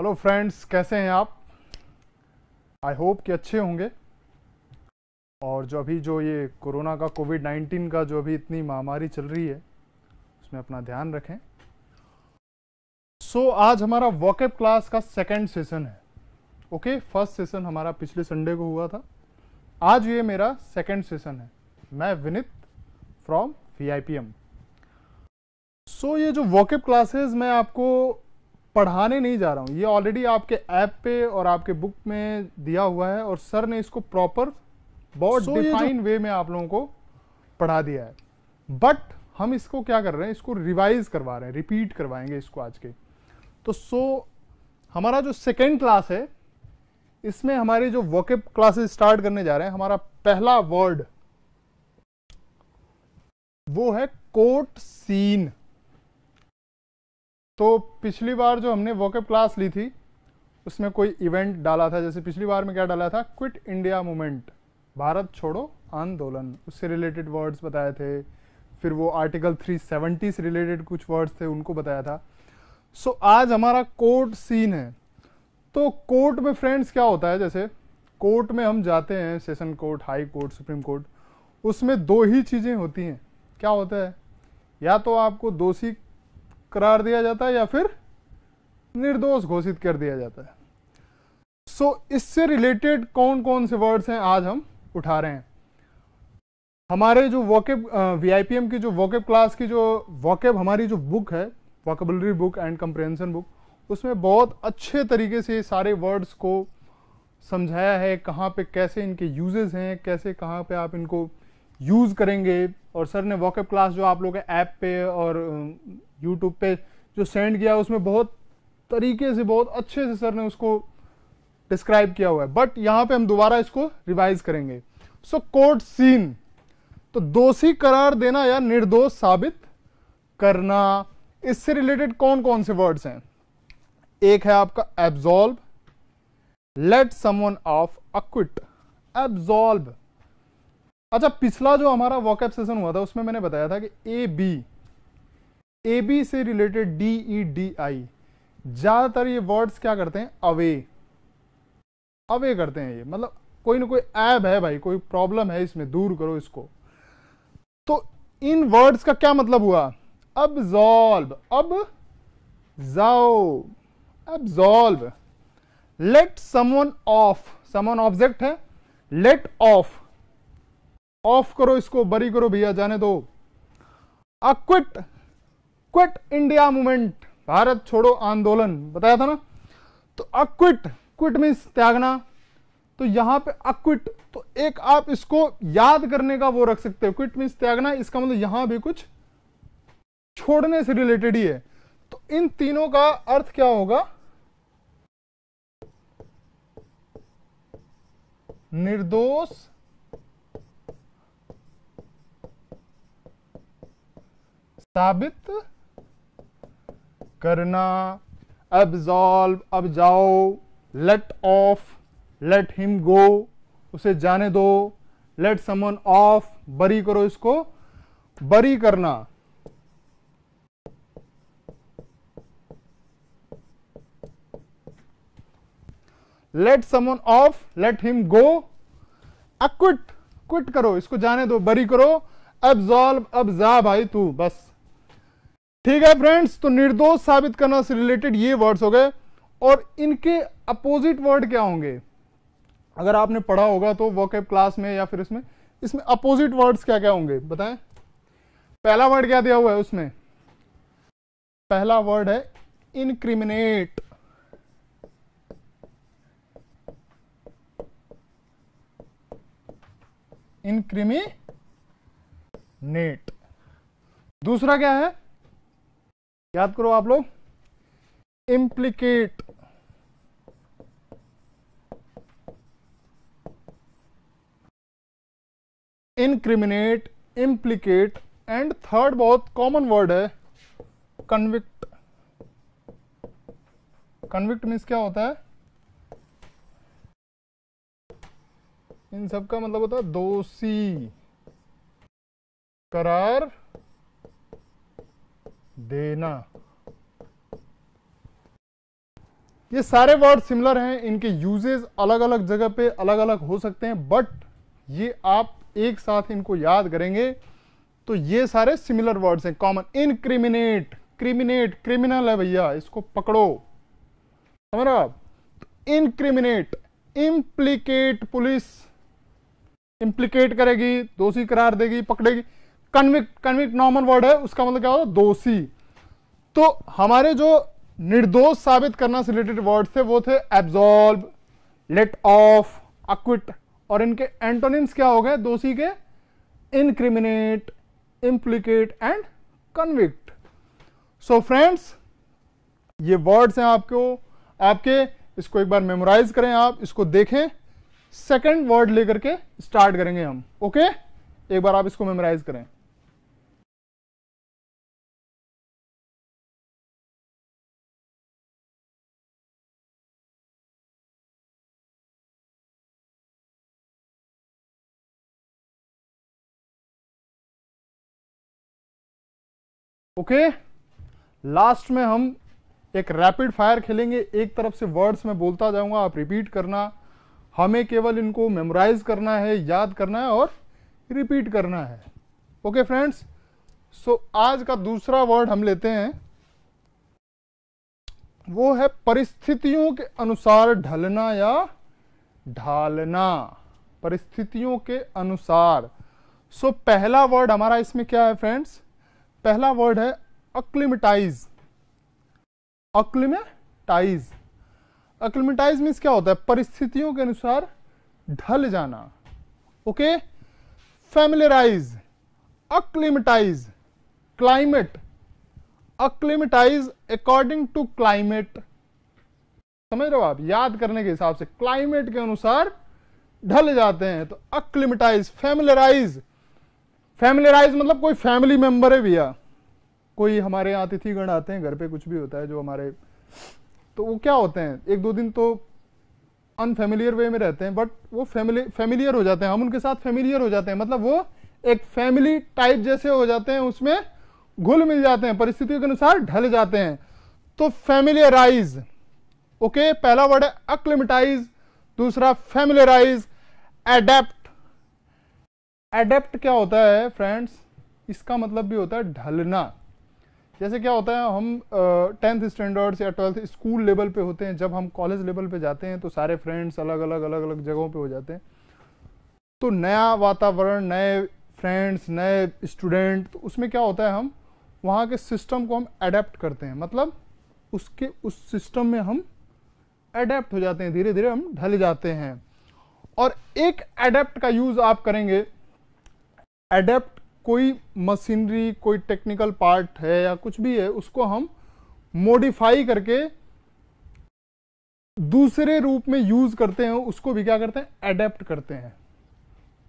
Hello friends कैसे हैं आप आई होप कि अच्छे होंगे और जो अभी जो ये कोरोना का कोविड 19 का जो अभी इतनी महामारी चल रही है उसमें अपना ध्यान रखें सो so, आज हमारा वॉकअप क्लास का सेकंड सेशन है ओके फर्स्ट सेशन हमारा पिछले संडे को हुआ था आज ये मेरा सेकंड सेशन है मैं Vineet from V I P M so ये जो वॉकअप क्लासेस मैं आपको पढ़ाने नहीं जा रहा हूँ ये ऑलरेडी आपके ऐप पे और आपके बुक में दिया हुआ है और सर ने इसको प्रॉपर बहुत डिफाइन वे में आप लोगों को पढ़ा दिया है बट हम इसको क्या कर रहे हैं इसको रिवाइज करवा रहे हैं रिपीट करवाएंगे इसको आज के तो सो so, हमारा जो सेकेंड क्लास है इसमें हमारी जो वॉकअप क्लासेस स्टार्ट करने जा रहे हैं हमारा पहला वर्ड वो है कोर्ट सीन तो पिछली बार जो हमने वॉकअप क्लास ली थी उसमें कोई इवेंट डाला था जैसे पिछली बार में क्या डाला था क्विट इंडिया मूवमेंट भारत छोड़ो आंदोलन उससे रिलेटेड वर्ड्स बताए थे फिर वो आर्टिकल 370 से रिलेटेड कुछ वर्ड्स थे उनको बताया था सो so, आज हमारा कोर्ट सीन है तो कोर्ट में फ्रेंड्स क्या होता है जैसे कोर्ट में हम जाते हैं session court high court supreme court उसमें दो ही चीज़ें होती हैं क्या होता है या तो आपको दोषी करार दिया जाता है या फिर निर्दोष घोषित कर दिया जाता है सो so, इससे रिलेटेड कौन कौन से वर्ड्स हैं आज हम उठा रहे हैं हमारे जो वॉकेब वीआईपीएम की जो वॉकेब क्लास की जो वॉकेब हमारी जो बुक है vocabulary book and comprehension book उसमें बहुत अच्छे तरीके से सारे वर्ड्स को समझाया है कहाँ पे कैसे इनके यूजेस हैं कैसे कहाँ पे आप इनको यूज़ करेंगे और सर ने वॉकअप क्लास जो आप लोग ऐप पे और यूट्यूब पे जो सेंड किया उसमें बहुत तरीके से बहुत अच्छे से सर ने उसको डिस्क्राइब किया हुआ है बट यहाँ पे हम दोबारा इसको रिवाइज करेंगे सो कोर्ट सीन तो दोषी करार देना या निर्दोष साबित करना इससे रिलेटेड कौन कौन से वर्ड्स हैं एक है आपका absolve let someone off acquit absolve अच्छा पिछला जो हमारा वॉकअप सेशन हुआ था उसमें मैंने बताया था कि ए बी ए बी से related D E e, D I ज़्यादातर ये वर्ड्स क्या करते हैं अवे अवे करते हैं ये मतलब कोई ना कोई ऐब है भाई कोई प्रॉब्लम है इसमें दूर करो इसको तो इन वर्ड्स का क्या मतलब हुआ जॉल्व अब जाओ जॉल्व let someone off someone object है लेट ऑफ ऑफ करो इसको बरी करो भैया जाने दो अक्विट क्विट इंडिया मूवमेंट भारत छोड़ो आंदोलन बताया था ना तो अक्विट क्विट मीन्स त्यागना तो यहां पे अक्विट तो एक आप इसको याद करने का वो रख सकते हो क्विट मीन्स त्यागना इसका मतलब यहां भी कुछ छोड़ने से रिलेटेड ही है तो इन तीनों का अर्थ क्या होगा निर्दोष साबित करना एब्जॉल्व अब जाओ let off let him go उसे जाने दो लेट समन ऑफ बरी करो इसको बरी करना let someone off let him go acquit quit करो इसको जाने दो बरी करो एब्जॉल्व अब जा भाई तू बस ठीक है फ्रेंड्स तो निर्दोष साबित करना से रिलेटेड ये वर्ड्स हो गए और इनके अपोजिट वर्ड क्या होंगे अगर आपने पढ़ा होगा तो वर्कअप क्लास में या फिर इसमें इसमें अपोजिट वर्ड्स क्या क्या होंगे बताएं पहला वर्ड क्या दिया हुआ है उसमें पहला वर्ड है इनक्रिमिनेट इनक्रिमिनेट दूसरा क्या है याद करो आप लोग implicate incriminate implicate and third बहुत कॉमन वर्ड है कन्विक्ट कन्विक्ट मीन्स क्या होता है इन सब का मतलब होता है दोषी करार देना ये सारे वर्ड सिमिलर हैं इनके यूजेस अलग अलग जगह पे अलग अलग हो सकते हैं बट ये आप एक साथ इनको याद करेंगे तो ये सारे सिमिलर वर्ड्स हैं कॉमन इनक्रिमिनेट क्रिमिनेट क्रिमिनल है भैया इसको पकड़ो समझ रहे आप इनक्रिमिनेट तो इम्प्लीकेट पुलिस इम्प्लीकेट करेगी दोषी करार देगी पकड़ेगी कन्विक्ट कन्विक्ट नॉर्मल वर्ड है उसका मतलब क्या होता है दोषी तो हमारे जो निर्दोष साबित करना से रिलेटेड वर्ड थे वो थे एब्जॉल्व लेट ऑफ अक्विट और इनके एंटोनिम्स क्या हो गए दोषी के incriminate implicate and convict so friends ये वर्ड्स हैं आपको आपके इसको एक बार मेमोराइज करें आप इसको देखें सेकंड वर्ड लेकर के स्टार्ट करेंगे हम ओके okay? एक बार आप इसको मेमोराइज करें ओके लास्ट में हम एक रैपिड फायर खेलेंगे एक तरफ से वर्ड्स में बोलता जाऊंगा आप रिपीट करना हमें केवल इनको मेमोराइज करना है याद करना है और रिपीट करना है ओके फ्रेंड्स सो आज का दूसरा वर्ड हम लेते हैं वो है परिस्थितियों के अनुसार ढलना या ढालना परिस्थितियों के अनुसार सो so, पहला वर्ड हमारा इसमें क्या है फ्रेंड्स पहला वर्ड है अक्लिमेटाइज अक्लिमेटाइज अक्लिमेटाइज मीन्स क्या होता है परिस्थितियों के अनुसार ढल जाना okay familiarise acclimatise climate acclimatise according to climate समझ रहे हो आप याद करने के हिसाब से क्लाइमेट के अनुसार ढल जाते हैं तो अक्लिमेटाइज फैमिलराइज फैमिलराइज मतलब कोई फैमिली मेंबर है भैया कोई हमारे यहाँ अतिथिगण आते हैं घर पे कुछ भी होता है जो हमारे तो वो क्या होते हैं एक दो दिन तो अनफेमिलियर वे में रहते हैं बट वो फैमिली फैमिलियर हो जाते हैं हम उनके साथ फेमिलियर हो जाते हैं मतलब वो एक फैमिली टाइप जैसे हो जाते हैं उसमें घुल मिल जाते हैं परिस्थितियों के अनुसार ढल जाते हैं तो फैमिलियराइज ओके पहला वर्ड है अक्लिमिटाइज दूसरा फैमिलियराइज एडेप्ट एडेप्ट क्या होता है फ्रेंड्स इसका मतलब भी होता है ढलना जैसे क्या होता है हम टेंथ uh, स्टैंडर्ड्स या ट्वेल्थ स्कूल लेवल पे होते हैं जब हम कॉलेज लेवल पे जाते हैं तो सारे फ्रेंड्स अलग अलग अलग अलग जगहों पे हो जाते हैं तो नया वातावरण नए फ्रेंड्स नए स्टूडेंट तो उसमें क्या होता है हम वहाँ के सिस्टम को हम अडेप्ट करते हैं मतलब उसके उस सिस्टम में हम अडेप्ट हो जाते हैं धीरे धीरे हम ढल जाते हैं और एक अडेप्ट का यूज़ आप करेंगे एडेप्ट कोई मशीनरी कोई टेक्निकल पार्ट है या कुछ भी है उसको हम मॉडिफाई करके दूसरे रूप में यूज करते हैं उसको भी क्या करते हैं एडेप्ट करते हैं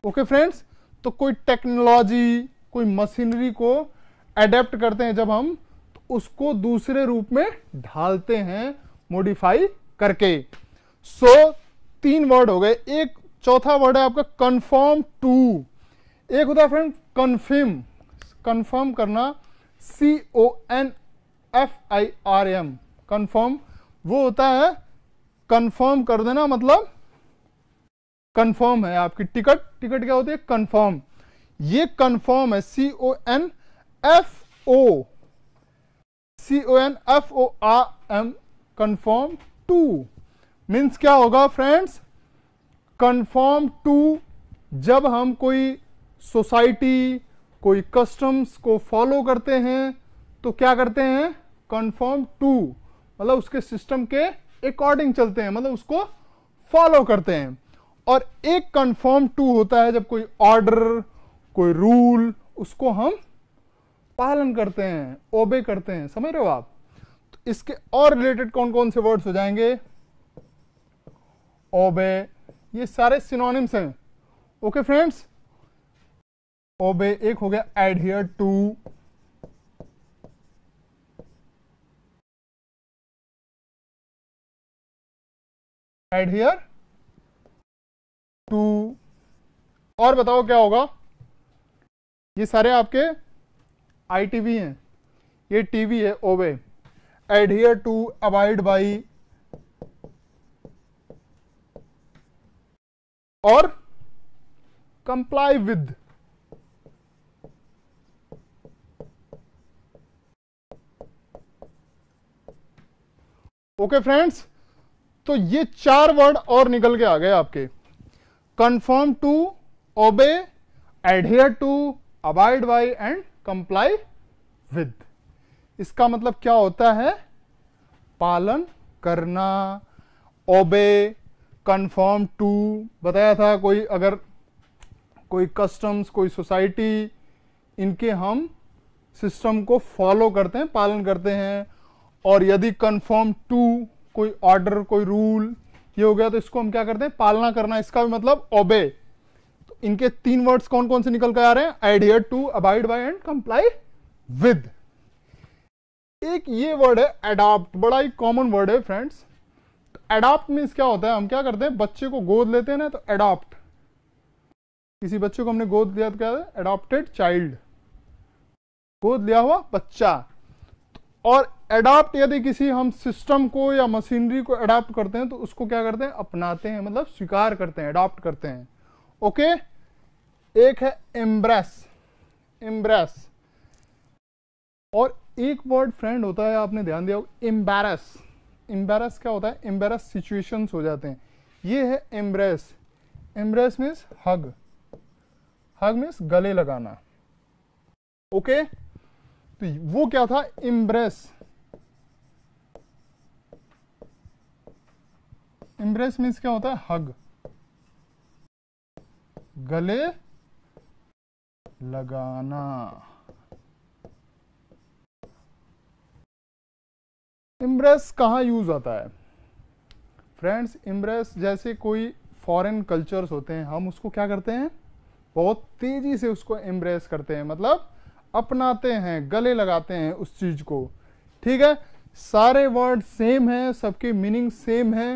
ओके फ्रेंड्स तो कोई टेक्नोलॉजी कोई मशीनरी को एडेप्ट करते हैं जब हम तो उसको दूसरे रूप में ढालते हैं मॉडिफाई करके सो so, तीन वर्ड हो गए एक चौथा वर्ड है आपका कंफर्म टू एक होता है फ्रेंड कन्फर्म कन्फर्म करना C O N F I R M confirm वो होता है कन्फर्म कर देना मतलब कन्फर्म है आपकी टिकट टिकट क्या होती है कन्फर्म ये कन्फर्म है C O N F O C O N F O R M conform to means क्या होगा फ्रेंड्स कन्फर्म टू जब हम कोई सोसाइटी कोई कस्टम्स को फॉलो करते हैं तो क्या करते हैं कन्फर्म टू मतलब उसके सिस्टम के अकॉर्डिंग चलते हैं मतलब उसको फॉलो करते हैं और एक कन्फर्म टू होता है जब कोई ऑर्डर कोई रूल उसको हम पालन करते हैं ओबे करते हैं समझ रहे हो आप तो इसके और रिलेटेड कौन कौन से वर्ड्स हो जाएंगे ओबे ये सारे सिनोनिम्स हैं ओके फ्रेंड्स ओबे एक हो गया एडहियर टू एडहियर टू और बताओ क्या होगा ये सारे आपके आईटीवी हैं ये टीवी है obey adhere to abide by और कंप्लाई विद ओके फ्रेंड्स तो ये चार वर्ड और निकल के आ गए आपके conform to obey adhere to abide by and comply with इसका मतलब क्या होता है पालन करना ओबे कंफर्म टू बताया था कोई अगर कोई कस्टम्स कोई सोसाइटी इनके हम सिस्टम को फॉलो करते हैं पालन करते हैं और यदि कंफर्म टू कोई ऑर्डर कोई रूल ये हो गया तो इसको हम क्या करते हैं पालना करना इसका भी मतलब ओबे तो इनके तीन वर्ड्स कौन कौन से निकल कर आ रहे हैं adhere to abide by and comply with एक ये वर्ड है एडाप्ट बड़ा ही कॉमन वर्ड है फ्रेंड्स तो एडाप्ट मीन्स क्या होता है हम क्या करते हैं बच्चे को गोद लेते हैं ना तो एडाप्ट किसी बच्चे को हमने गोद लिया तो क्या एडॉप्टेड चाइल्ड गोद लिया हुआ बच्चा और एडाप्ट यदि किसी हम सिस्टम को या मशीनरी को एडाप्ट करते हैं तो उसको क्या करते हैं अपनाते हैं मतलब स्वीकार करते हैं एडाप्ट करते हैं ओके एक है एम्ब्रेस एम्ब्रेस और एक वर्ड फ्रेंड होता है आपने ध्यान दिया एम्बेरस एम्बेरस क्या होता है एम्बेरस सिचुएशन हो जाते हैं ये है embrace embrace means hug hug means गले लगाना ओके okay? तो वो क्या था इम्ब्रेस इम्ब्रेस मीन्स क्या होता है हग गले लगाना इम्ब्रेस कहा यूज होता है फ्रेंड्स इम्ब्रेस जैसे कोई फॉरेन कल्चर्स होते हैं हम उसको क्या करते हैं बहुत तेजी से उसको एम्ब्रेस करते हैं मतलब अपनाते हैं गले लगाते हैं उस चीज को ठीक है सारे वर्ड सेम है सबके मीनिंग सेम है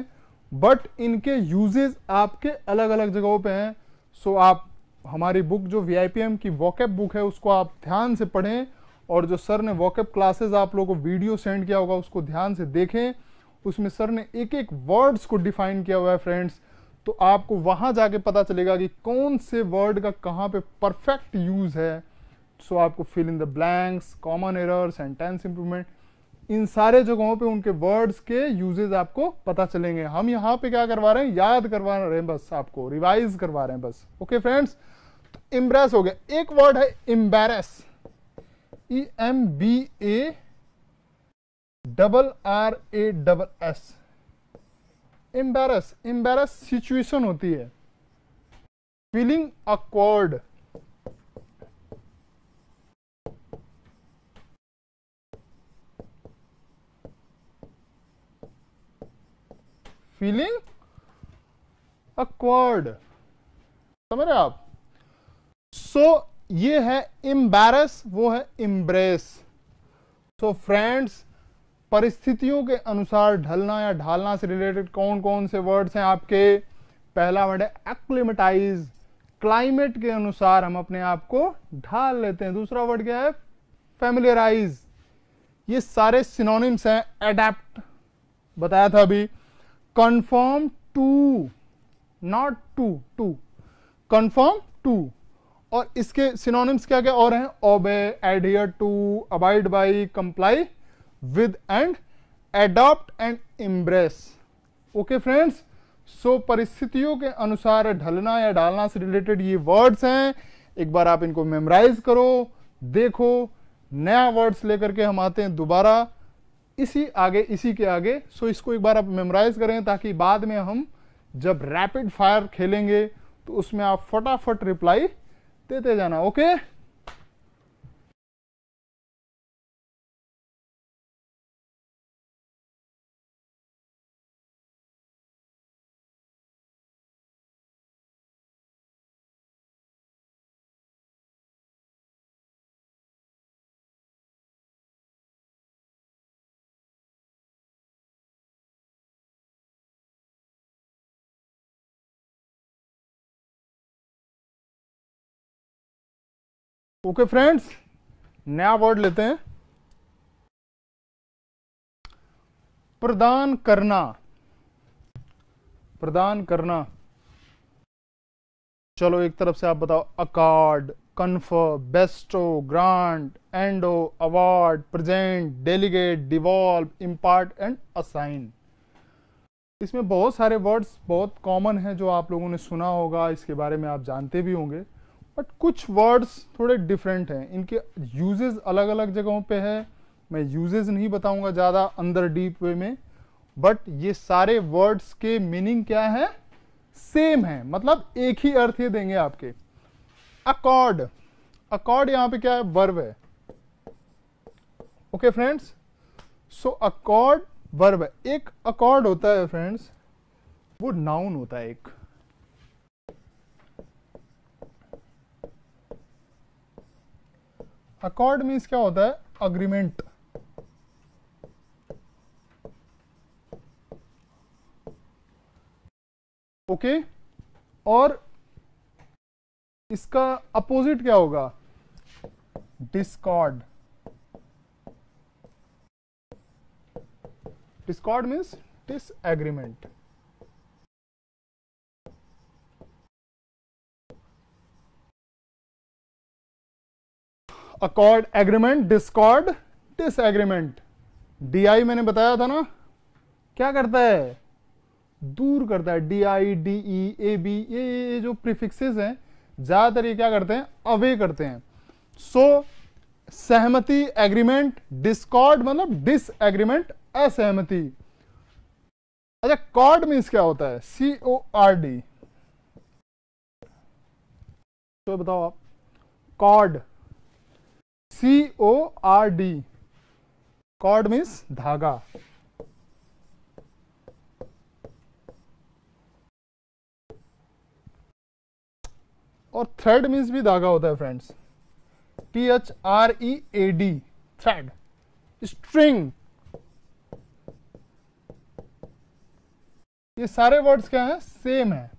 बट इनके यूजेज आपके अलग अलग जगहों पे हैं सो आप हमारी बुक जो वी की वॉकअप बुक है उसको आप ध्यान से पढ़ें और जो सर ने वॉकअप क्लासेस आप लोगों को वीडियो सेंड किया होगा उसको ध्यान से देखें उसमें सर ने एक एक वर्ड्स को डिफाइन किया हुआ है फ्रेंड्स तो आपको वहां जाके पता चलेगा कि कौन से वर्ड का कहाँ पे परफेक्ट यूज़ है सो आपको fill in the blanks common error sentence improvement इन सारे जगहों पे उनके वर्ड्स के यूजेज आपको पता चलेंगे हम यहाँ पे क्या करवा रहे हैं याद करवा रहे हैं बस आपको रिवाइज करवा रहे हैं बस ओके फ्रेंड्स तो इम्ब्रेस हो गया एक वर्ड है embarrass E M B A double R A double S embarrass embarrass situation होती है फीलिंग अकॉर्ड फीलिंग अक्वर्ड समझ रहे आप सो so, ये है इम्बेरस वो है इम्ब्रेस सो फ्रेंड्स परिस्थितियों के अनुसार ढलना या ढालना से रिलेटेड कौन कौन से वर्ड्स हैं आपके पहला वर्ड है एक्लिमेटाइज क्लाइमेट के अनुसार हम अपने आप को ढाल लेते हैं दूसरा वर्ड क्या है फेमिलियराइज ये सारे सिनोनिम्स हैं एडेप्ट बताया था अभी conform to not to to conform to और इसके सिनोनिम्स क्या क्या और हैं obey adhere to abide by comply with and adopt and embrace okay friends so परिस्थितियों के अनुसार ढलना या डालना से रिलेटेड ये वर्ड्स हैं एक बार आप इनको मेमोराइज करो देखो नया वर्ड्स लेकर के हम आते हैं दोबारा इसी आगे इसी के आगे सो इसको एक बार आप मेमोराइज करें ताकि बाद में हम जब रैपिड फायर खेलेंगे तो उसमें आप फटाफट रिप्लाई देते जाना ओके ओके फ्रेंड्स नया वर्ड लेते हैं प्रदान करना प्रदान करना चलो एक तरफ से आप बताओ accord confer bestow grant endow award present delegate devolve impart and assign इसमें बहुत सारे वर्ड्स बहुत कॉमन हैं जो आप लोगों ने सुना होगा इसके बारे में आप जानते भी होंगे बट कुछ वर्ड्स थोड़े डिफरेंट हैं इनके यूजेज अलग अलग जगहों पे है मैं यूजेज नहीं बताऊंगा ज़्यादा अंदर डीप वे में बट ये सारे वर्ड्स के मीनिंग क्या है सेम है मतलब एक ही अर्थ ये देंगे आपके अकॉर्ड अकॉर्ड यहां पे क्या है वर्व है okay friends so accord verb है एक अकॉर्ड होता है फ्रेंड्स वो नाउन होता है एक अकॉर्ड मीन्स क्या होता है अग्रीमेंट ओके okay? और इसका अपोजिट क्या होगा discord discord means agreement accord agreement discord disagreement DI मैंने बताया था ना क्या करता है दूर करता है D I D E A B ये जो प्रीफिक्सेस हैं ज़्यादातर ये क्या करते हैं अवे करते हैं सो so, सहमति एग्रीमेंट डिस्कॉर्ड मतलब डिसएग्रीमेंट असहमति अच्छा कॉर्ड मीन्स क्या होता है सी ओ आर डी तो बताओ आप cord C O R D cord means धागा और थ्रेड मीन्स भी धागा होता है friends T H R E A D thread string ये सारे वर्ड्स क्या हैं सेम है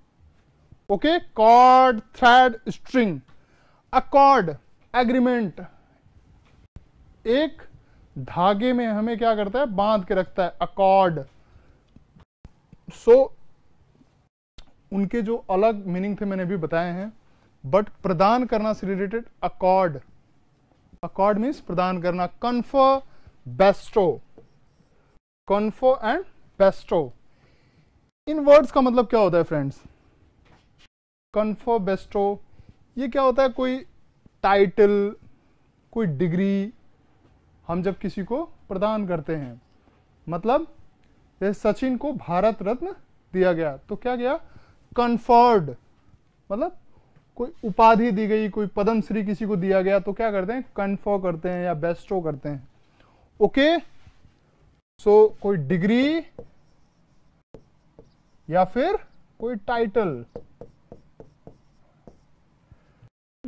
okay cord thread string accord agreement एक धागे में हमें क्या करता है बांध के रखता है अकॉर्ड सो so, उनके जो अलग मीनिंग थे मैंने भी बताए हैं बट प्रदान करना से रिलेटेड अकॉर्ड अकॉर्ड मीन्स प्रदान करना confer bestow confer and bestow इन वर्ड्स का मतलब क्या होता है फ्रेंड्स कन्फो बेस्टो ये क्या होता है कोई टाइटल कोई डिग्री हम जब किसी को प्रदान करते हैं मतलब सचिन को भारत रत्न दिया गया तो क्या गया कन्फर्ड मतलब कोई उपाधि दी गई कोई पद्मश्री किसी को दिया गया तो क्या करते हैं कन्फो करते हैं या बेस्टो करते हैं ओके okay? सो so, कोई डिग्री या फिर कोई टाइटल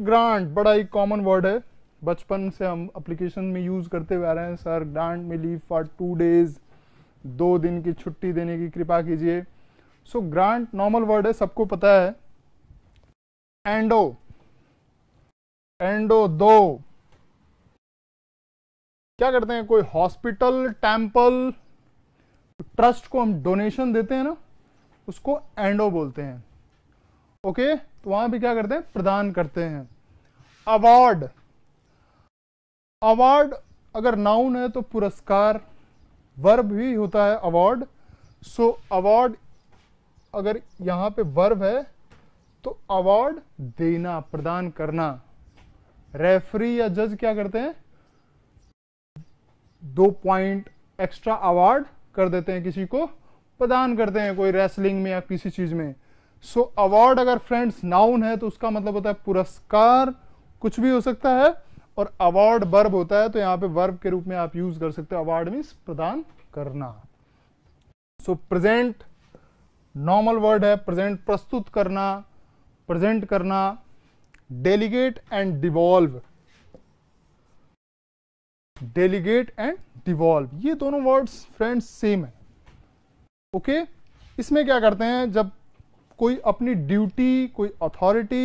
ग्रांट बड़ा ही कॉमन वर्ड है बचपन से हम एप्लीकेशन में यूज़ करते हुए आ रहे हैं सर ग्रांट में लीव फॉर टू डेज़ दो दिन की छुट्टी देने की कृपा कीजिए सो ग्रांट नॉर्मल वर्ड है सबको पता है एंडो एंडो दो क्या करते हैं कोई हॉस्पिटल टेम्पल ट्रस्ट को हम डोनेशन देते हैं ना उसको एंडो बोलते हैं ओके तो वहां भी क्या करते हैं प्रदान करते हैं अवार्ड अवार्ड अगर नाउन है तो पुरस्कार वर्ब ही होता है अवार्ड सो अवार्ड अगर यहाँ पे वर्ब है तो अवार्ड देना प्रदान करना रेफरी या जज क्या करते हैं दो पॉइंट एक्स्ट्रा अवार्ड कर देते हैं किसी को प्रदान करते हैं कोई रेसलिंग में या किसी चीज में सो so, अवार्ड अगर फ्रेंड्स नाउन है तो उसका मतलब होता है पुरस्कार कुछ भी हो सकता है और अवार्ड वर्ब होता है तो यहां पे वर्ब के रूप में आप यूज कर सकते हो अवार्ड मीन प्रदान करना सो प्रेजेंट नॉर्मल वर्ड है प्रेजेंट प्रस्तुत करना प्रेजेंट करना delegate and devolve delegate and devolve ये दोनों वर्ड्स फ्रेंड्स सेम है ओके okay? इसमें क्या करते हैं जब कोई अपनी ड्यूटी कोई अथॉरिटी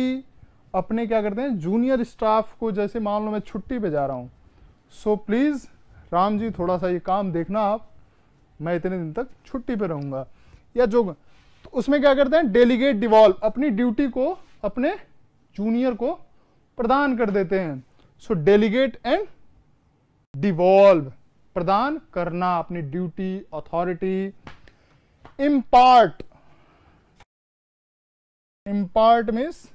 अपने क्या करते हैं जूनियर स्टाफ को जैसे मान लो मैं छुट्टी पे जा रहा हूँ सो प्लीज़ राम जी थोड़ा सा ये काम देखना आप मैं इतने दिन तक छुट्टी पे रहूँगा या जो तो उसमें क्या करते हैं डेलीगेट डिवॉल्व अपनी ड्यूटी को अपने जूनियर को प्रदान कर देते हैं सो डेलीगेट एंड डिवॉल्व प्रदान करना अपनी duty authority impart impart means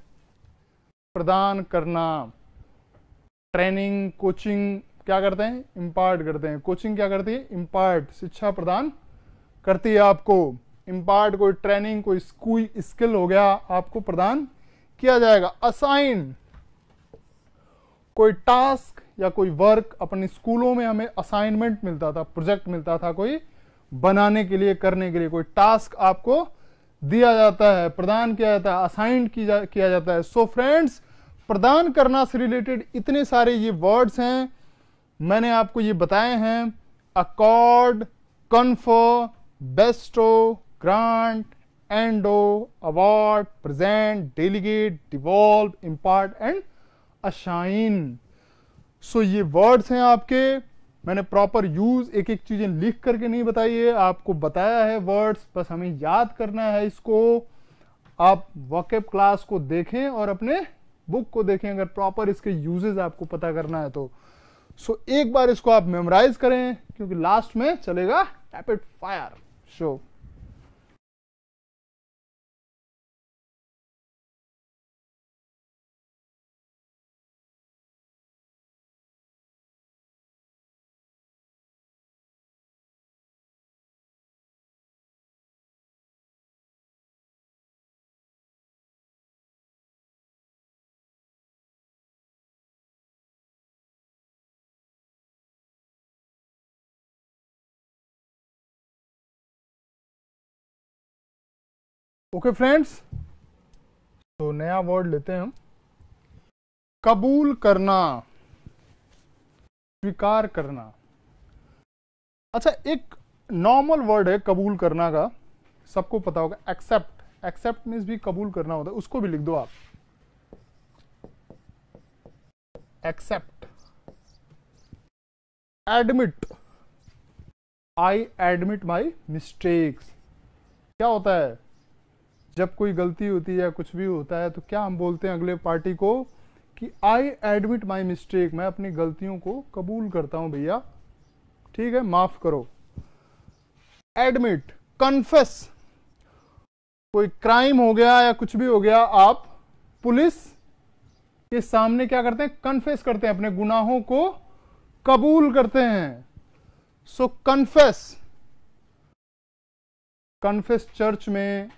प्रदान करना ट्रेनिंग कोचिंग क्या करते हैं इम्पार्ट करते हैं कोचिंग क्या करती है इम्पार्ट शिक्षा प्रदान करती है आपको इम्पार्ट कोई ट्रेनिंग कोई कोई स्किल हो गया आपको प्रदान किया जाएगा असाइन कोई टास्क या कोई वर्क अपने स्कूलों में हमें असाइनमेंट मिलता था प्रोजेक्ट मिलता था कोई बनाने के लिए करने के लिए कोई टास्क आपको दिया जाता है प्रदान किया जाता है असाइन किया, किया जाता है सो so फ्रेंड्स प्रदान करना से रिलेटेड इतने सारे ये वर्ड्स हैं मैंने आपको ये बताए हैं accord confer bestow grant endow award present delegate devolve impart and assign so ये वर्ड्स हैं आपके मैंने प्रॉपर यूज एक एक चीजें लिख करके नहीं बताई है आपको बताया है वर्ड्स बस हमें याद करना है इसको आप वॉकअप क्लास को देखें और अपने बुक को देखें अगर प्रॉपर इसके यूजेज आपको पता करना है तो सो so, एक बार इसको आप मेमोराइज करें क्योंकि लास्ट में चलेगा rapid fire show okay friends तो नया वर्ड लेते हैं हम कबूल करना स्वीकार करना अच्छा एक नॉर्मल वर्ड है कबूल करना का सबको पता होगा एक्सेप्ट एक्सेप्ट मीन्स भी कबूल करना होता है उसको भी लिख दो आप accept admit I admit my mistakes क्या होता है जब कोई गलती होती है या कुछ भी होता है तो क्या हम बोलते हैं अगले पार्टी को कि आई एडमिट माई मिस्टेक मैं अपनी गलतियों को कबूल करता हूं भैया ठीक है माफ करो एडमिट कन्फेस कोई क्राइम हो गया या कुछ भी हो गया आप पुलिस के सामने क्या करते हैं कन्फेस करते हैं अपने गुनाहों को कबूल करते हैं सो कन्फेस कन्फेस चर्च में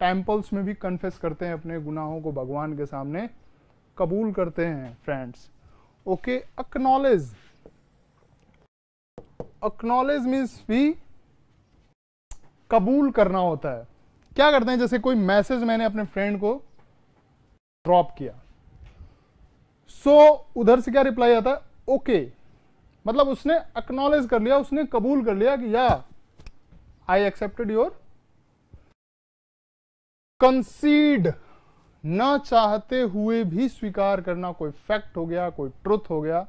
टेम्पल्स में भी कन्फेस करते हैं अपने गुनाहों को भगवान के सामने कबूल करते हैं friends okay acknowledge acknowledge means भी कबूल करना होता है क्या करते हैं जैसे कोई मैसेज मैंने अपने फ्रेंड को ड्रॉप किया सो so, उधर से क्या रिप्लाई आता है ओके okay. मतलब उसने अक्नॉलेज कर लिया उसने कबूल कर लिया कि या आई एक्सेप्टेड योर कंसीड न चाहते हुए भी स्वीकार करना कोई फैक्ट हो गया कोई ट्रुथ हो गया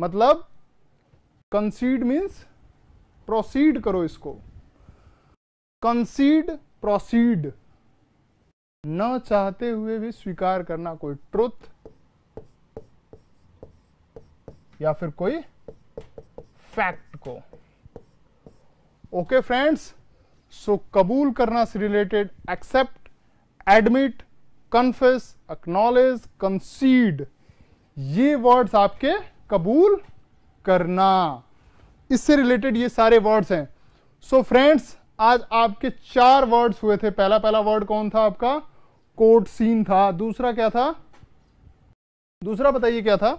मतलब कंसीड मींस प्रोसीड करो इसको कंसीड प्रोसीड न चाहते हुए भी स्वीकार करना कोई ट्रुथ या फिर कोई फैक्ट को ओके फ्रेंड्स सो कबूल करना से related accept admit confess acknowledge concede ये वर्ड्स आपके कबूल करना इससे रिलेटेड ये सारे वर्ड्स हैं सो so फ्रेंड्स आज आपके चार वर्ड्स हुए थे पहला पहला वर्ड कौन था आपका कोर्ट सीन था दूसरा क्या था दूसरा बताइए क्या था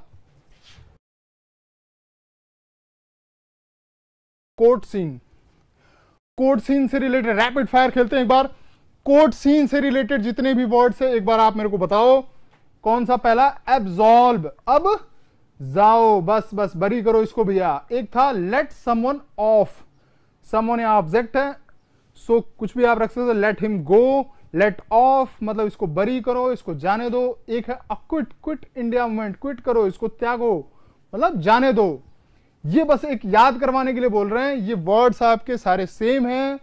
कोर्ट सीन कोर्ट सीन से रिलेटेड रैपिड फायर खेलते हैं एक बार कोर्ट सीन से रिलेटेड जितने भी वर्ड्स है एक बार आप मेरे को बताओ कौन सा पहला एब्जॉल्व अब जाओ बस बस बरी करो इसको भैया एक था लेट समवन ऑफ समवन या ऑब्जेक्ट है सो so, कुछ भी आप रख सकते हो let him go let off मतलब इसको बरी करो इसको जाने दो एक है acquit quit India movement quit करो इसको त्यागो मतलब जाने दो ये बस एक याद करवाने के लिए बोल रहे हैं ये वर्ड्स आपके सारे सेम हैं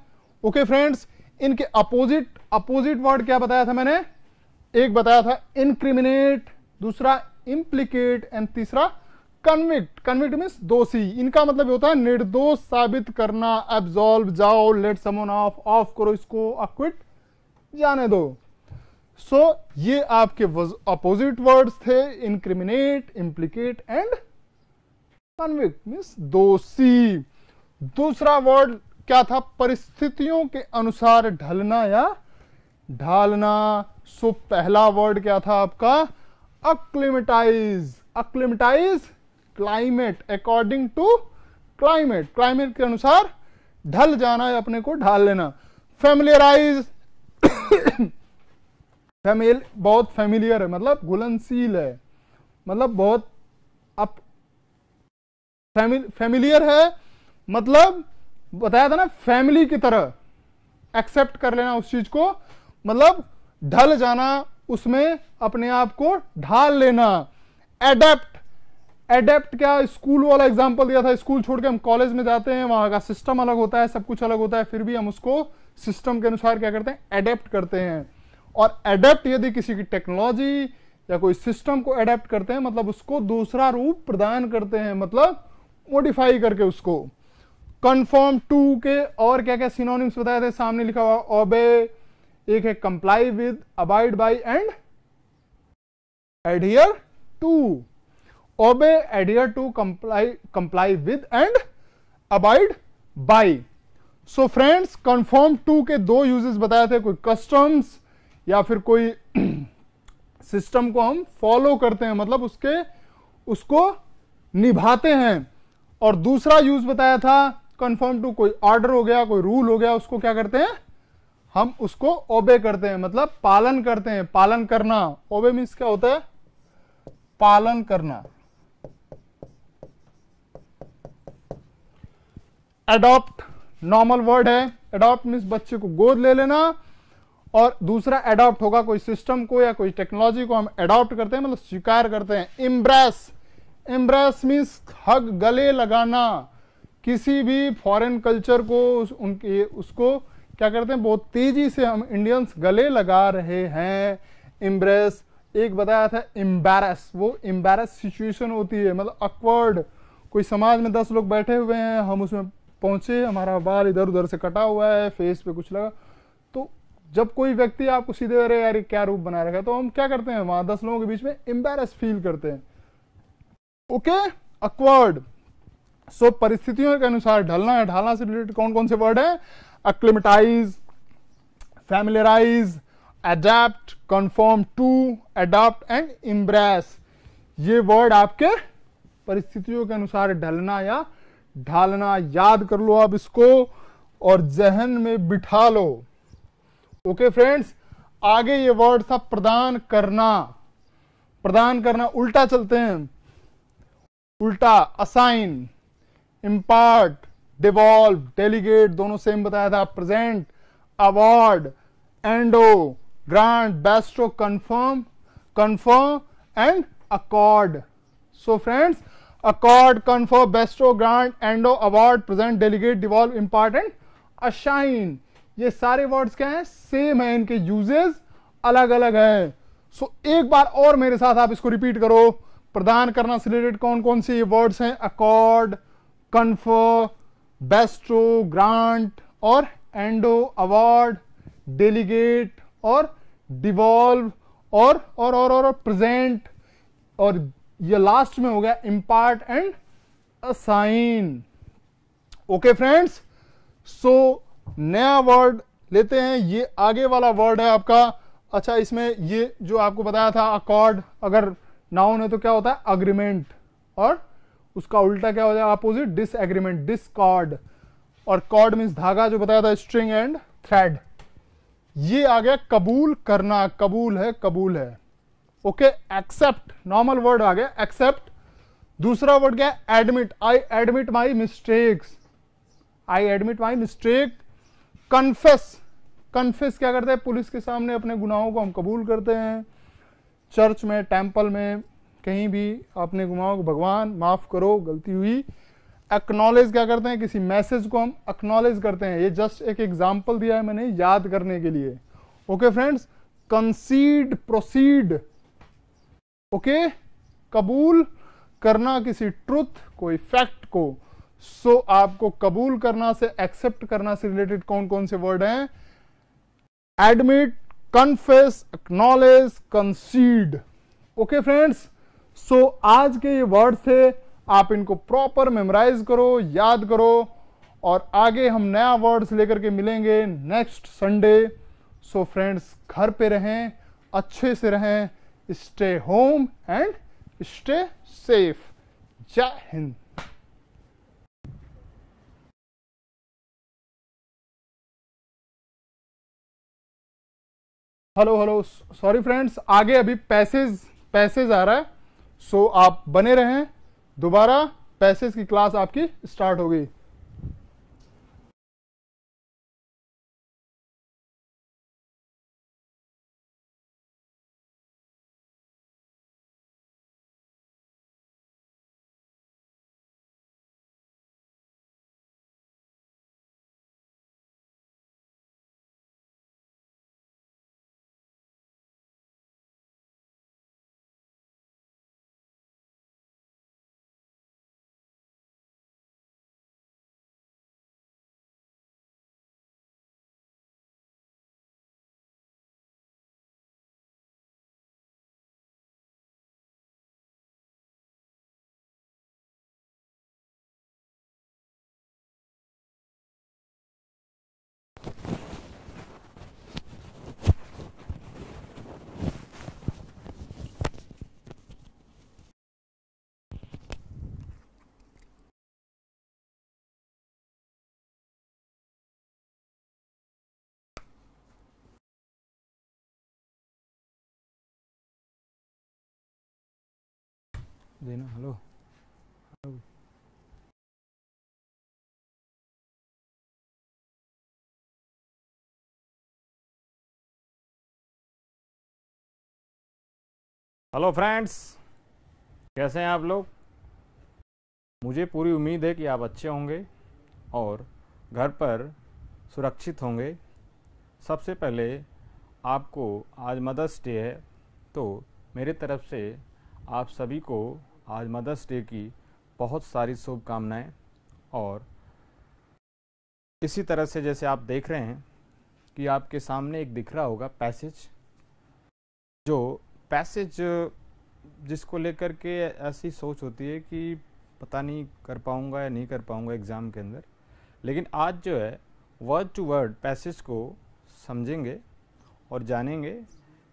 ओके फ्रेंड्स इनके अपोजिट अपोजिट वर्ड क्या बताया था मैंने एक बताया था इनक्रिमिनेट दूसरा इम्प्लीकेट एंड तीसरा कन्विक्ट कन्विक्ट मीन दोषी इनका मतलब होता है निर्दोष साबित करना एब्जॉल्व जाओ लेट समन ऑफ ऑफ करो इसको अक्विट जाने दो सो so, ये आपके अपोजिट वर्ड्स थे incriminate implicate and convict means दोषी दूसरा वर्ड क्या था परिस्थितियों के अनुसार ढलना या ढालना सो पहला वर्ड क्या था आपका acclimatise acclimatise climate according to climate climate के अनुसार ढल जाना या अपने को ढाल लेना फेमिलियराइज फेमिल बहुत फेमिलियर है मतलब घुलनशील है मतलब बहुत अप फेमिलियर है मतलब बताया था ना फैमिली की तरह एक्सेप्ट कर लेना उस चीज को मतलब ढल जाना उसमें अपने आप को ढाल लेना एडेप्ट एडेप्ट क्या स्कूल वाला एग्जाम्पल दिया था स्कूल छोड़ के हम कॉलेज में जाते हैं वहां का सिस्टम अलग होता है सब कुछ अलग होता है फिर भी हम उसको सिस्टम के अनुसार क्या करते हैं एडेप्ट करते हैं और एडेप्ट यदि किसी की टेक्नोलॉजी या कोई सिस्टम को एडेप्ट करते हैं मतलब उसको दूसरा रूप प्रदान करते हैं मतलब मोडिफाई करके उसको कन्फर्म टू के और क्या क्या सिनोनिम्स बताए थे सामने लिखा हुआ ओबे एक है comply with abide by and adhere to obey adhere to comply comply with and abide by so friends conform to के दो यूजेस बताए थे कोई कस्टम्स या फिर कोई सिस्टम को हम फॉलो करते हैं मतलब उसके उसको निभाते हैं और दूसरा यूज बताया था कन्फर्म टू कोई ऑर्डर हो गया कोई रूल हो गया उसको क्या करते हैं हम उसको ओबे करते हैं मतलब पालन करते हैं पालन करना ओबे मीन्स क्या होता है पालन करना एडॉप्ट नॉर्मल वर्ड है एडॉप्ट मीन्स बच्चे को गोद ले लेना और दूसरा एडॉप्ट होगा कोई सिस्टम को या कोई टेक्नोलॉजी को हम एडॉप्ट करते हैं मतलब स्वीकार करते हैं इम्ब्रेस इम्ब्रेस मीन्स हग गले लगाना किसी भी फॉरेन कल्चर को उस, उनके उसको क्या करते हैं बहुत तेजी से हम इंडियंस गले लगा रहे हैं इम्ब्रेस एक बताया था एम्बेरस वो एम्बेरस सिचुएशन होती है मतलब अकवर्ड कोई समाज में दस लोग बैठे हुए हैं हम उसमें पहुंचे हमारा बाल इधर उधर से कटा हुआ है फेस पे कुछ लगा तो जब कोई व्यक्ति आपको सीधे अरे यार क्या रूप बना रखा है तो हम क्या करते हैं वहां दस लोगों के बीच में एम्बेरस फील करते हैं ओके अकवर्ड सो so, परिस्थितियों के अनुसार ढलना या ढालना से रिलेटेड कौन कौन से वर्ड है acclimatise familiarise adapt conform to adopt and embrace ये वर्ड आपके परिस्थितियों के अनुसार ढलना या ढालना याद कर लो आप इसको और जहन में बिठा लो ओके फ्रेंड्स आगे ये वर्ड था प्रदान करना प्रदान करना उल्टा चलते हैं उल्टा असाइन इम्पार्ट डिवॉल्व डेलीगेट दोनों सेम बताया था present award endow grant bestow confer confer and accord so friends accord confer bestow grant endow award present delegate devolve and assign ये सारे वर्ड्स क्या हैं सेम है इनके यूजेस अलग अलग हैं सो so, एक बार और मेरे साथ आप इसको रिपीट करो प्रदान करना से रिलेटेड कौन कौन से वर्ड्स हैं अकॉर्ड कन्फो बेस्ट्रो ग्रांट और एंडो अवार्ड डेलीगेट और डिवॉल्व और और और और प्रेजेंट और ये लास्ट में हो गया impart and assign okay friends so नया वर्ड लेते हैं ये आगे वाला वर्ड है आपका अच्छा इसमें ये जो आपको बताया था अकॉर्ड अगर नाउन है तो क्या होता है अग्रीमेंट और उसका उल्टा क्या हो जाएगा अपोजिट डिस एग्रीमेंट डिसकॉर्ड और कॉर्ड मीन्स धागा जो बताया था स्ट्रिंग एंड थ्रेड ये आ गया कबूल करना कबूल है कबूल है ओके एक्सेप्ट नॉर्मल वर्ड आ गया एक्सेप्ट दूसरा वर्ड क्या है admit I admit my mistakes I admit my mistake confess confess क्या करते हैं पुलिस के सामने अपने गुनाहों को हम कबूल करते हैं चर्च में टेम्पल में कहीं भी आपने घुमाओ भगवान माफ़ करो गलती हुई एक्नॉलेज क्या करते हैं किसी मैसेज को हम एक्नॉलेज करते हैं ये जस्ट एक एग्जाम्पल दिया है मैंने याद करने के लिए okay friends concede proceed okay कबूल करना किसी ट्रुथ कोई फैक्ट को सो so, आपको कबूल करना से एक्सेप्ट करना से रिलेटेड कौन कौन से वर्ड हैं admit confess acknowledge concede okay friends so so, आज के ये वर्ड्स थे आप इनको प्रॉपर मेमोराइज करो याद करो और आगे हम नया वर्ड्स लेकर के मिलेंगे नेक्स्ट संडे सो फ्रेंड्स घर पे रहें अच्छे से रहें stay home and stay safe जय हिंद हेलो हेलो सॉरी फ्रेंड्स आगे अभी पैसेज पैसेज आ रहा है सो so, आप बने रहें दोबारा पैसेज की क्लास आपकी स्टार्ट होगी देना हेलो हेलो फ्रेंड्स कैसे हैं आप लोग मुझे पूरी उम्मीद है कि आप अच्छे होंगे और घर पर सुरक्षित होंगे सबसे पहले आपको आज मदर्स डे है तो मेरे तरफ से आप सभी को आज मदर्स डे की बहुत सारी शुभकामनाएं और इसी तरह से जैसे आप देख रहे हैं कि आपके सामने एक दिख रहा होगा पैसेज जो पैसेज जिसको लेकर के ऐसी सोच होती है कि पता नहीं कर पाऊँगा या नहीं कर पाऊँगा एग्ज़ाम के अंदर लेकिन आज जो है वर्ड टू वर्ड पैसेज को समझेंगे और जानेंगे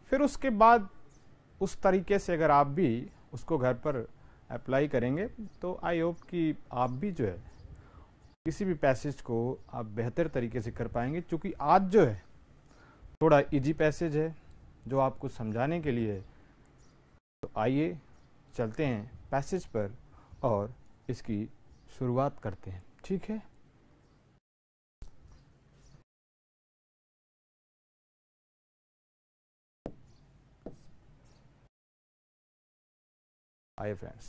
फिर उसके बाद उस तरीके से अगर आप भी उसको घर पर अप्लाई करेंगे तो आई होप कि आप भी जो है किसी भी पैसेज को आप बेहतर तरीके से कर पाएंगे क्योंकि आज जो है थोड़ा इजी पैसेज है जो आपको समझाने के लिए तो आइए चलते हैं पैसेज पर और इसकी शुरुआत करते हैं ठीक है hi friends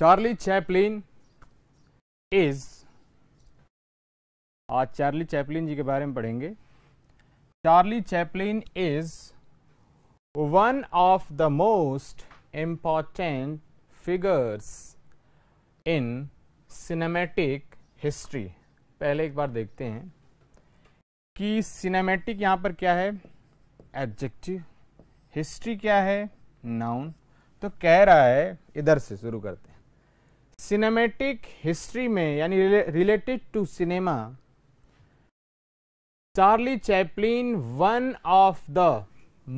Charlie Chaplin is आज चार्ली Chaplin जी के बारे में पढ़ेंगे Charlie Chaplin is one of the most important figures in cinematic history पहले एक बार देखते हैं कि सिनेमेटिक यहां पर क्या है एडजेक्टिव हिस्ट्री क्या है नाउन तो कह रहा है इधर से शुरू करते हैं सिनेमेटिक हिस्ट्री में यानी related to cinema Charlie Chaplin one of the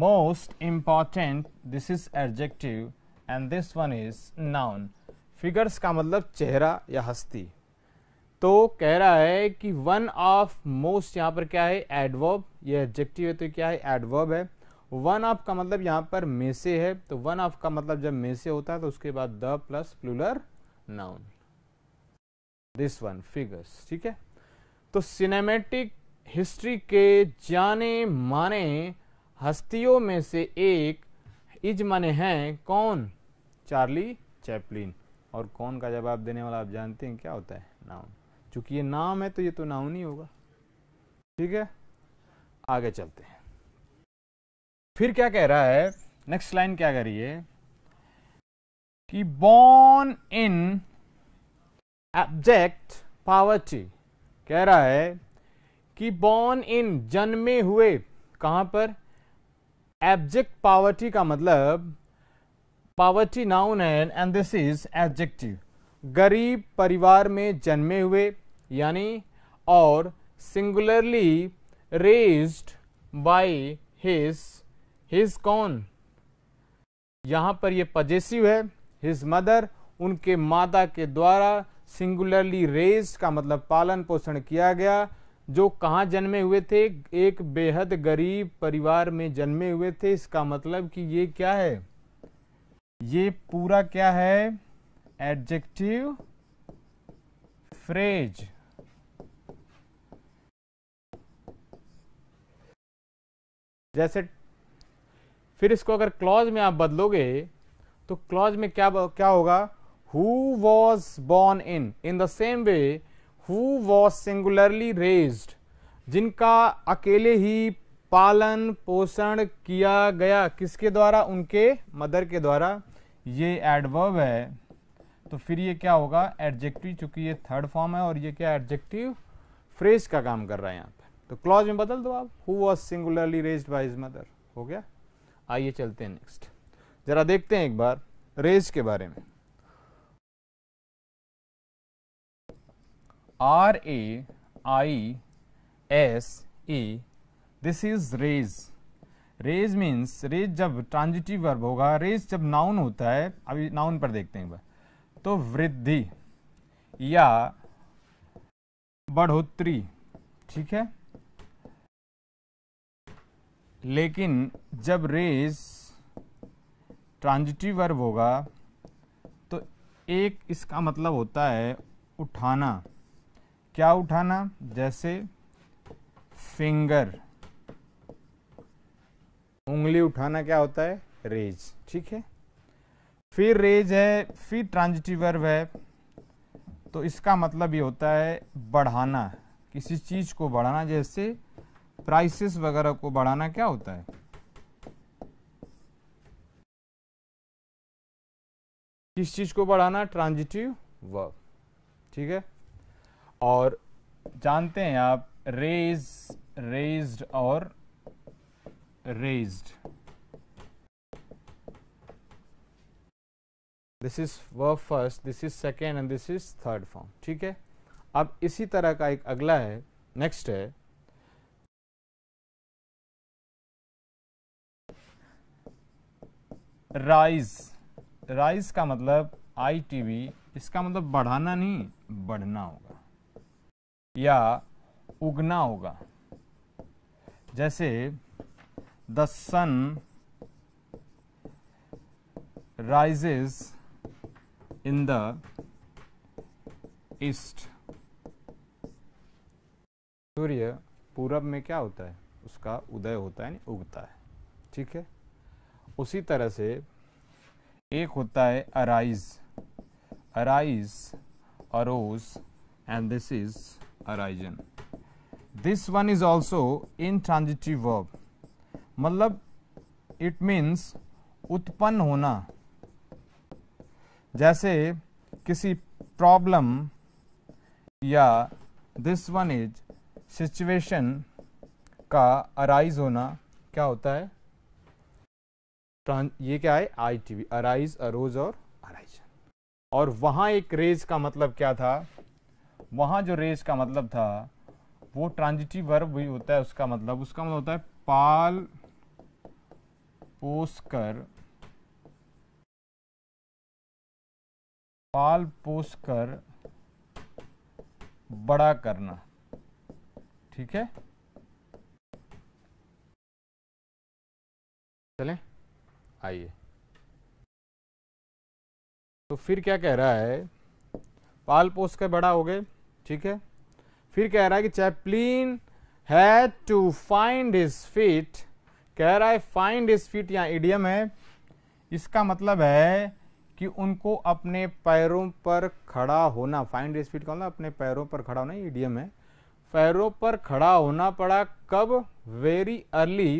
most important this is adjective and this one is noun figures का मतलब चेहरा या हस्ती तो कह रहा है कि वन ऑफ मोस्ट यहाँ पर क्या है एडवर्ब ये एडजेक्टिव है तो क्या है एडवर्ब है वन ऑफ का मतलब यहाँ पर में से है तो वन ऑफ का मतलब जब मेसे से होता है तो उसके बाद the plus plural noun this one figures ठीक है तो सिनेमेटिक हिस्ट्री के जाने माने हस्तियों में से एक इज माने हैं कौन चार्ली चैपलिन और कौन का जवाब देने वाला आप जानते हैं क्या होता है नाउन चूंकि ये नाम है तो ये तो नाउन ही होगा ठीक है आगे चलते हैं फिर क्या कह रहा है नेक्स्ट लाइन क्या करिए कि बॉर्न इन एब्जेक्ट पावर्टी कह रहा है कि बॉर्न इन जन्मे हुए कहां पर एब्जेक्ट पावर्टी का मतलब पावर्टी नाउन है एंड दिस इज एब्जेक्टिव गरीब परिवार में जन्मे हुए यानी और singularly raised by his his कौन यहां पर ये पजेसिव है हिज मदर उनके माता के द्वारा सिंगुलरली रेज का मतलब पालन पोषण किया गया जो कहाँ जन्मे हुए थे एक बेहद गरीब परिवार में जन्मे हुए थे इसका मतलब कि ये क्या है ये पूरा क्या है एडजेक्टिव फ्रेज जैसे फिर इसको अगर क्लॉज में आप बदलोगे तो क्लॉज में क्या क्या होगा who was born in in the same way who was singularly raised जिनका अकेले ही पालन पोषण किया गया किसके द्वारा उनके मदर के द्वारा ये एडवर्ब है तो फिर ये क्या होगा एडजेक्टिव चूंकि ये थर्ड फॉर्म है और ये क्या एडजेक्टिव फ्रेज का काम कर रहा है यहाँ तो क्लॉज में बदल दो आप who was singularly raise by his mother हो गया आइए चलते हैं नेक्स्ट जरा देखते हैं एक बार रेज के बारे में R A I S E this is raise raise means raise जब ट्रांजिटिव वर्ब होगा रेज जब नाउन होता है अभी नाउन पर देखते हैं एक बार तो वृद्धि या बढ़ोतरी ठीक है लेकिन जब रेज ट्रांजिटिव वर्ब होगा तो एक इसका मतलब होता है उठाना क्या उठाना जैसे फिंगर उंगली उठाना क्या होता है रेज ठीक है फिर रेज है फिर ट्रांजिटिव वर्ब है तो इसका मतलब ये होता है बढ़ाना किसी चीज़ को बढ़ाना जैसे प्राइसेस वगैरह को बढ़ाना क्या होता है किस चीज़ को बढ़ाना ट्रांजिटिव वर्ब ठीक है और जानते हैं आप रेज रेज्ड और raised this is verb first this is second and this is third form ठीक है अब इसी तरह का एक अगला है नेक्स्ट है राइज राइज का मतलब आई टी वी इसका मतलब बढ़ाना नहीं बढ़ना होगा या उगना होगा जैसे the sun rises in the east सूर्य पूरब में क्या होता है उसका उदय होता है यानी उगता है ठीक है उसी तरह से एक होता है arise arise arose and this is arisen this one is also intransitive verb मतलब इट मीन्स उत्पन्न होना जैसे किसी प्रॉब्लम या दिस वन इज सिचुएशन का अराइज होना क्या होता है ये क्या है I T V arise arose और अराइज और वहां एक रेज का मतलब क्या था वहां जो रेज का मतलब था वो ट्रांजिटिव वर्ब भी होता है उसका मतलब उसका मतलब होता है पाल पोस्कर पाल पोस्कर बड़ा करना ठीक है चलें आइए तो फिर क्या कह रहा है पाल पोस का बड़ा हो गए ठीक है फिर कह रहा है कि Chaplin had to find his feet कह रहा है फाइंड हिज फीट या इडियम है इसका मतलब है कि उनको अपने पैरों पर खड़ा होना फाइंड हिज फीट का मतलब अपने पैरों पर खड़ा होना इडियम है पैरों पर खड़ा होना पड़ा कब very early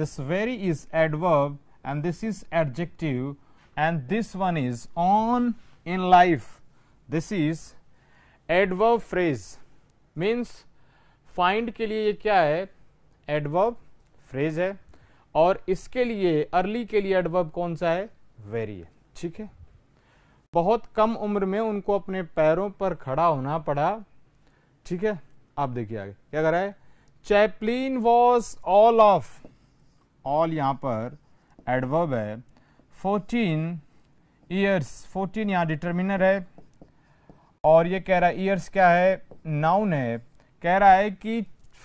this very is adverb and this is adjective and this one is on in life this is adverb phrase means find ke liye ye kya hai adverb phrase hai aur iske liye early ke liye adverb kaun sa hai very है ठीक है बहुत कम उम्र में उनको अपने पैरों पर खड़ा होना पड़ा ठीक है आप देखिए आगे क्या कर रहा है Chaplin was all of all यहां पर एडवर्ब है फोर्टीन ईयर्स फोर्टीन यहाँ डिटर्मिनर है और ये कह रहा है ईयर्स क्या है नाउन है कह रहा है कि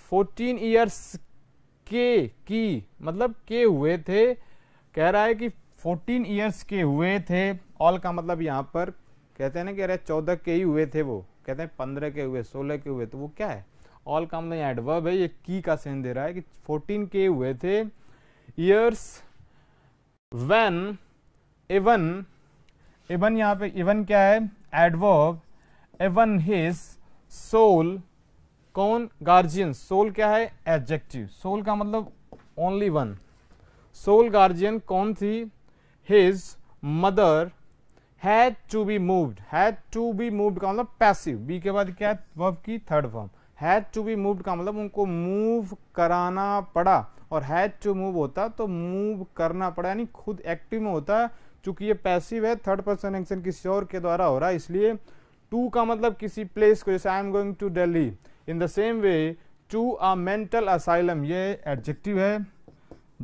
फोर्टीन ईयर्स के की मतलब के हुए थे कह रहा है कि फोर्टीन ईयर्स के हुए थे ऑल का मतलब यहाँ पर कहते हैं ना कह रहे हैं चौदह के ही हुए थे वो कहते हैं पंद्रह के हुए सोलह के हुए तो वो क्या है ऑल का मतलब यहाँ एडवर्ब है ये की का सेंस दे रहा है कि फोर्टीन के हुए थे ईयर्स वेन इवन इवन यहां पे इवन क्या है एडवर्ब even हिज सोल कौन गार्जियन सोल क्या है एडजेक्टिव सोल का मतलब ओनली वन सोल गार्जियन कौन थी his mother had to be moved had to be moved का मतलब पैसिव बी के बाद क्या है वर्ब की third form had to be moved का मतलब उनको मूव कराना पड़ा और हैज टू मूव होता तो मूव करना पड़ा यानी खुद एक्टिव में होता चूंकि ये पैसिव है थर्ड पर्सन एक्शन किसी और के द्वारा हो रहा है इसलिए टू का मतलब किसी प्लेस को जैसे I am going to Delhi in the same way to a mental asylum ये एडजेक्टिव है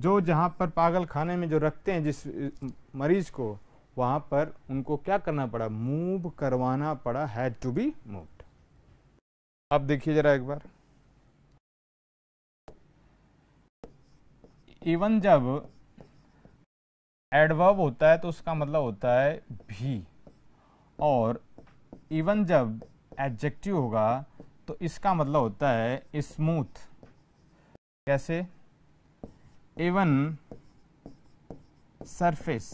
जो जहाँ पर पागल खाने में जो रखते हैं जिस मरीज को वहाँ पर उनको क्या करना पड़ा मूव करवाना पड़ा हैड टू बी मूव्ड अब देखिए ज़रा एक बार इवन जब एडवर्ब होता है तो उसका मतलब होता है भी और इवन जब एडजेक्टिव होगा तो इसका मतलब होता है स्मूथ कैसे इवन सरफेस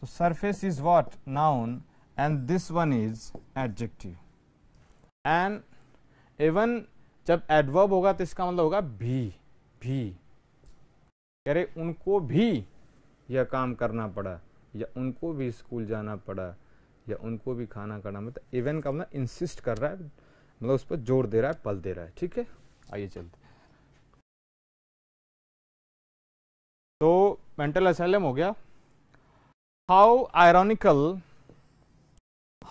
तो surface is what noun and this one is adjective and even जब एडवर्ब होगा तो इसका मतलब होगा भी भी कह रहे उनको भी यह काम करना पड़ा या उनको भी स्कूल जाना पड़ा या उनको भी खाना करना मतलब इवन का मतलब इंसिस्ट कर रहा है मतलब उस पर जोर दे रहा है पल दे रहा है ठीक है आइए चलते तो मेंटल असैलम हो गया how ironical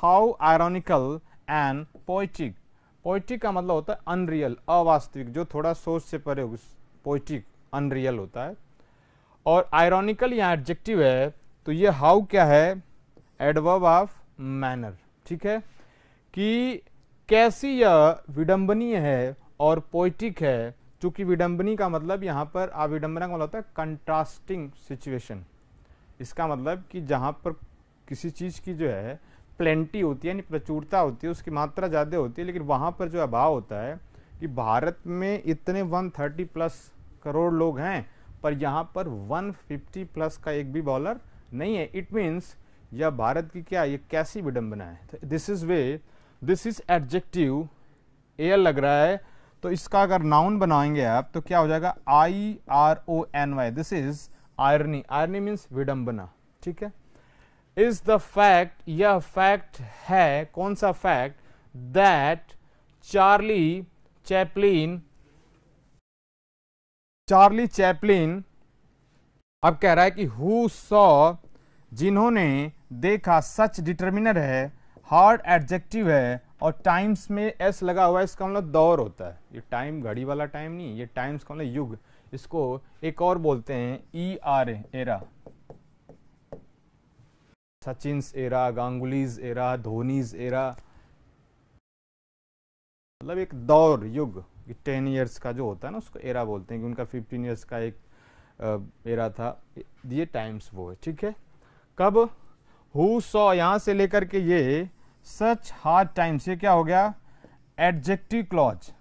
how ironical and poetic poetic का मतलब होता है अनरियल अवास्तविक जो थोड़ा सोच से परे पोइटिक अनरियल होता है और आयरॉनिकल यहाँ एडजेक्टिव है तो ये हाउ क्या है एडवर्ब ऑफ मैनर ठीक है कि कैसी यह विडंबनीय है और पोइटिक है चूंकि विडंबनी का मतलब यहाँ पर आविडम्बना का मतलब होता है कंट्रास्टिंग सिचुएशन इसका मतलब कि जहाँ पर किसी चीज़ की जो है प्लेंटी होती है यानी प्रचुरता होती है उसकी मात्रा ज़्यादा होती है लेकिन वहाँ पर जो अभाव होता है कि भारत में इतने 130 प्लस करोड़ लोग हैं पर यहाँ पर 150 प्लस का एक भी बॉलर नहीं है इट मीन्स यह भारत की क्या ये कैसी विडम्बना है this is way this is adjective air लग रहा है तो इसका अगर नाउन बनाएंगे आप तो क्या हो जाएगा I R O N Y this is irony irony means विडम्बना ठीक है इज द फैक्ट यह फैक्ट है कौन सा fact that Charlie Chaplin Charlie Chaplin अब कह रहा है कि हु सॉ जिन्होंने देखा सच डिटर्मिनर है हार्ड एडजेक्टिव है और टाइम्स में एस लगा हुआ है इसका मतलब दौर होता है ये टाइम घड़ी वाला टाइम नहीं ये टाइम्स का मतलब युग इसको एक और बोलते हैं E R era Sachin era Ganguly's era Dhoni's era मतलब एक दौर युग कि टेन ईयर्स का जो होता है ना उसको एरा बोलते हैं कि उनका फिफ्टीन ईयर्स का एक एरा था ये टाइम्स वो है ठीक है कब हु सो यहाँ से लेकर के ये सच हार्ड टाइम्स ये क्या हो गया adjective clause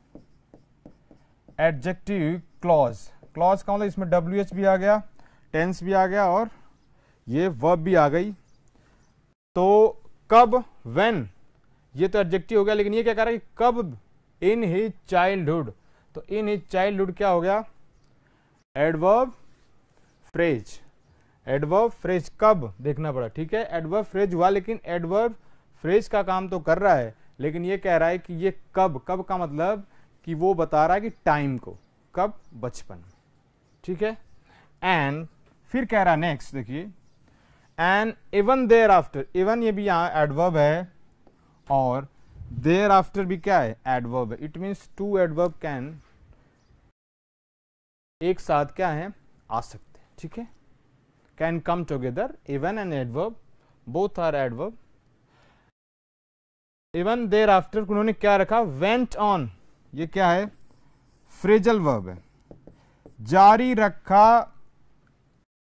adjective clause clause का मतलब इसमें डब्ल्यू एच भी आ गया टेंस भी आ गया और ये वर्ब भी आ गई तो कब वेन ये तो एडजेक्टिव हो गया लेकिन ये क्या कह रहा है कि कब इन हिज चाइल्डहुड तो इन हिज चाइल्डहुड क्या हो गया एडवर्ब फ्रेज एडवर्ब फ्रेज कब देखना पड़ा ठीक है एडवर्ब फ्रेज हुआ लेकिन एडवर्ब फ्रेज का काम तो कर रहा है लेकिन ये कह रहा है कि ये कब कब का मतलब कि वो बता रहा है कि टाइम को कब बचपन ठीक है एंड फिर कह रहा नेक्स्ट देखिए and even thereafter even ये भी यहां एडवर्ब है और देयर आफ्टर भी क्या है एडवर्ब है it means two adverb can एक साथ क्या है आ सकते हैं ठीक है can come together even an adverb both are adverb even thereafter उन्होंने क्या रखा वेंट ऑन ये क्या है फ्रेजल वर्ब है जारी रखा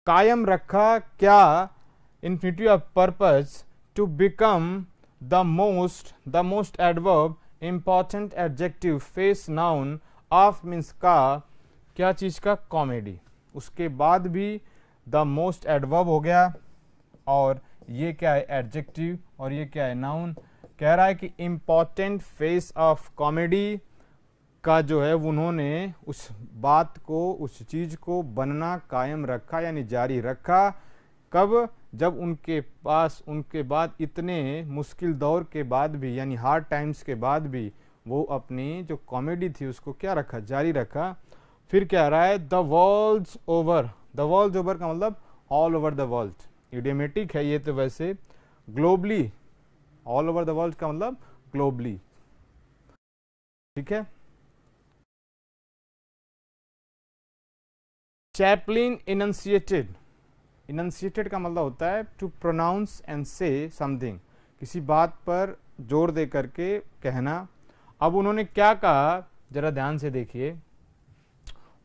कायम रखा क्या infinitive of purpose to become the most the most adverb important adjective face noun of means का क्या चीज़ का कॉमेडी उसके बाद भी द मोस्ट एडवर्ब हो गया और ये क्या है एडजेक्टिव और ये क्या है नाउन कह रहा है कि इम्पॉर्टेंट फेस ऑफ कॉमेडी का जो है उन्होंने उस बात को उस चीज़ को बनना कायम रखा यानी जारी रखा कब जब उनके पास उनके बाद इतने मुश्किल दौर के बाद भी यानी हार्ड टाइम्स के बाद भी वो अपनी जो कॉमेडी थी उसको क्या रखा जारी रखा फिर क्या रहा है the world's over the world's over का मतलब all over the world idiomatic है ये तो वैसे globally all over the world का मतलब ग्लोबली ठीक है चैपलिन इनंसिएटेड इनन्सिएटेड का मतलब होता है to pronounce and say something किसी बात पर जोर दे करके कहना अब उन्होंने क्या कहा जरा ध्यान से देखिए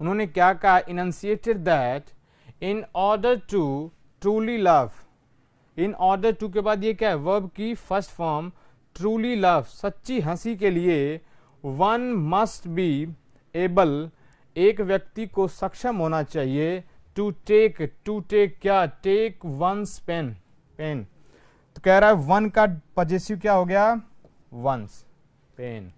उन्होंने क्या कहा enunciated that in order to truly love in order to के बाद ये क्या है वर्ब की फर्स्ट फॉर्म ट्रूली लव सच्ची हंसी के लिए वन मस्ट बी एबल एक व्यक्ति को सक्षम होना चाहिए टू टेक टू टेक क्या टेक वंस पेन पेन तो कह रहा है वन का पजेसिव क्या हो गया वंस पेन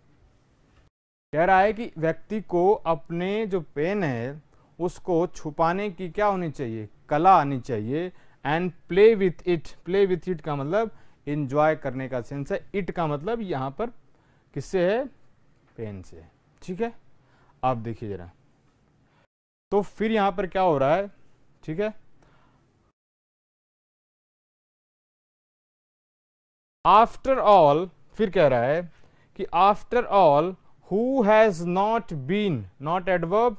कह रहा है कि व्यक्ति को अपने जो पेन है उसको छुपाने की क्या होनी चाहिए कला आनी चाहिए and play with it play with it का मतलब इंजॉय करने का सेंस है इट का मतलब यहां पर किससे है पेन से ठीक है आप देखिए जरा तो फिर यहां पर क्या हो रहा है ठीक है आफ्टर ऑल फिर कह रहा है कि after all who has not been not adverb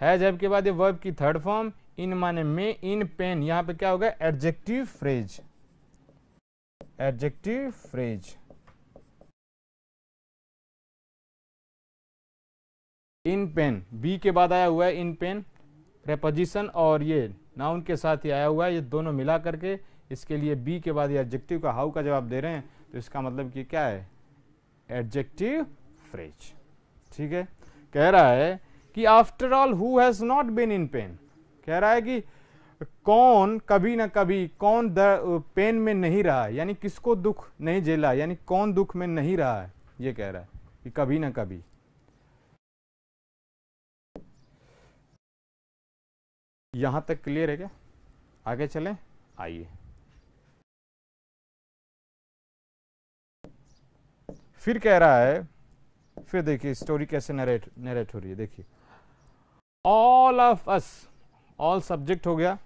has एब के बाद ये वर्ब की थर्ड फॉर्म इन माने में इन पेन यहां पे क्या होगा adjective phrase adjective phrase in pain be के बाद आया हुआ है इन पेन प्रपोजिशन और ये नाउन के साथ ही आया हुआ है ये दोनों मिला करके इसके लिए बी के बाद एडजेक्टिव का हाउ का जवाब दे रहे हैं तो इसका मतलब कि क्या है एडजेक्टिव फ्रेज ठीक है कह रहा है कि after all who has not been in pain कह रहा है कि कौन कभी ना कभी कौन द पेन में नहीं रहा यानी किसको दुख नहीं झेला यानी कौन दुख में नहीं रहा है ये कह रहा है कि कभी ना कभी यहाँ तक क्लियर है क्या आगे चलें आइए फिर कह रहा है फिर देखिए स्टोरी कैसे नरेट नरेट हो रही है देखिए all of us all subject हो गया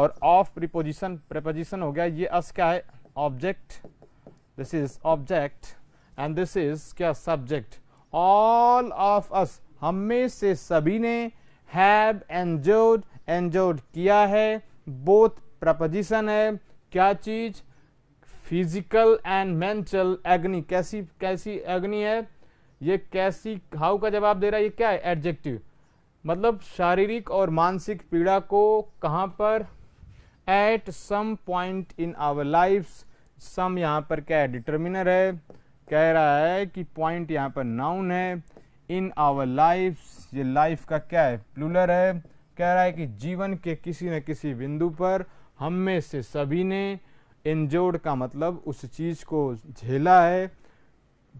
और ऑफ प्रिपोजिशन प्रिपोजिशन हो गया ये अस क्या है object this is object and this is क्या सब्जेक्ट ऑल ऑफ अस हम में से सभी ने हैव एंजॉयड एंजॉयड किया है बोथ प्रपोजिशन है क्या चीज फिजिकल एंड मेंटल एग्नि कैसी कैसी अग्नि है ये कैसी हाउ का जवाब दे रहा है ये क्या है एडजेक्टिव मतलब शारीरिक और मानसिक पीड़ा को कहाँ पर at some point in our life some यहाँ पर क्या है डिटर्मिनर है कह रहा है कि पॉइंट यहाँ पर नाउन है इन आवर लाइफ ये लाइफ का क्या है प्लूलर है कह रहा है कि जीवन के किसी न किसी बिंदु पर हम में से सभी ने इनजोड़ का मतलब उस चीज़ को झेला है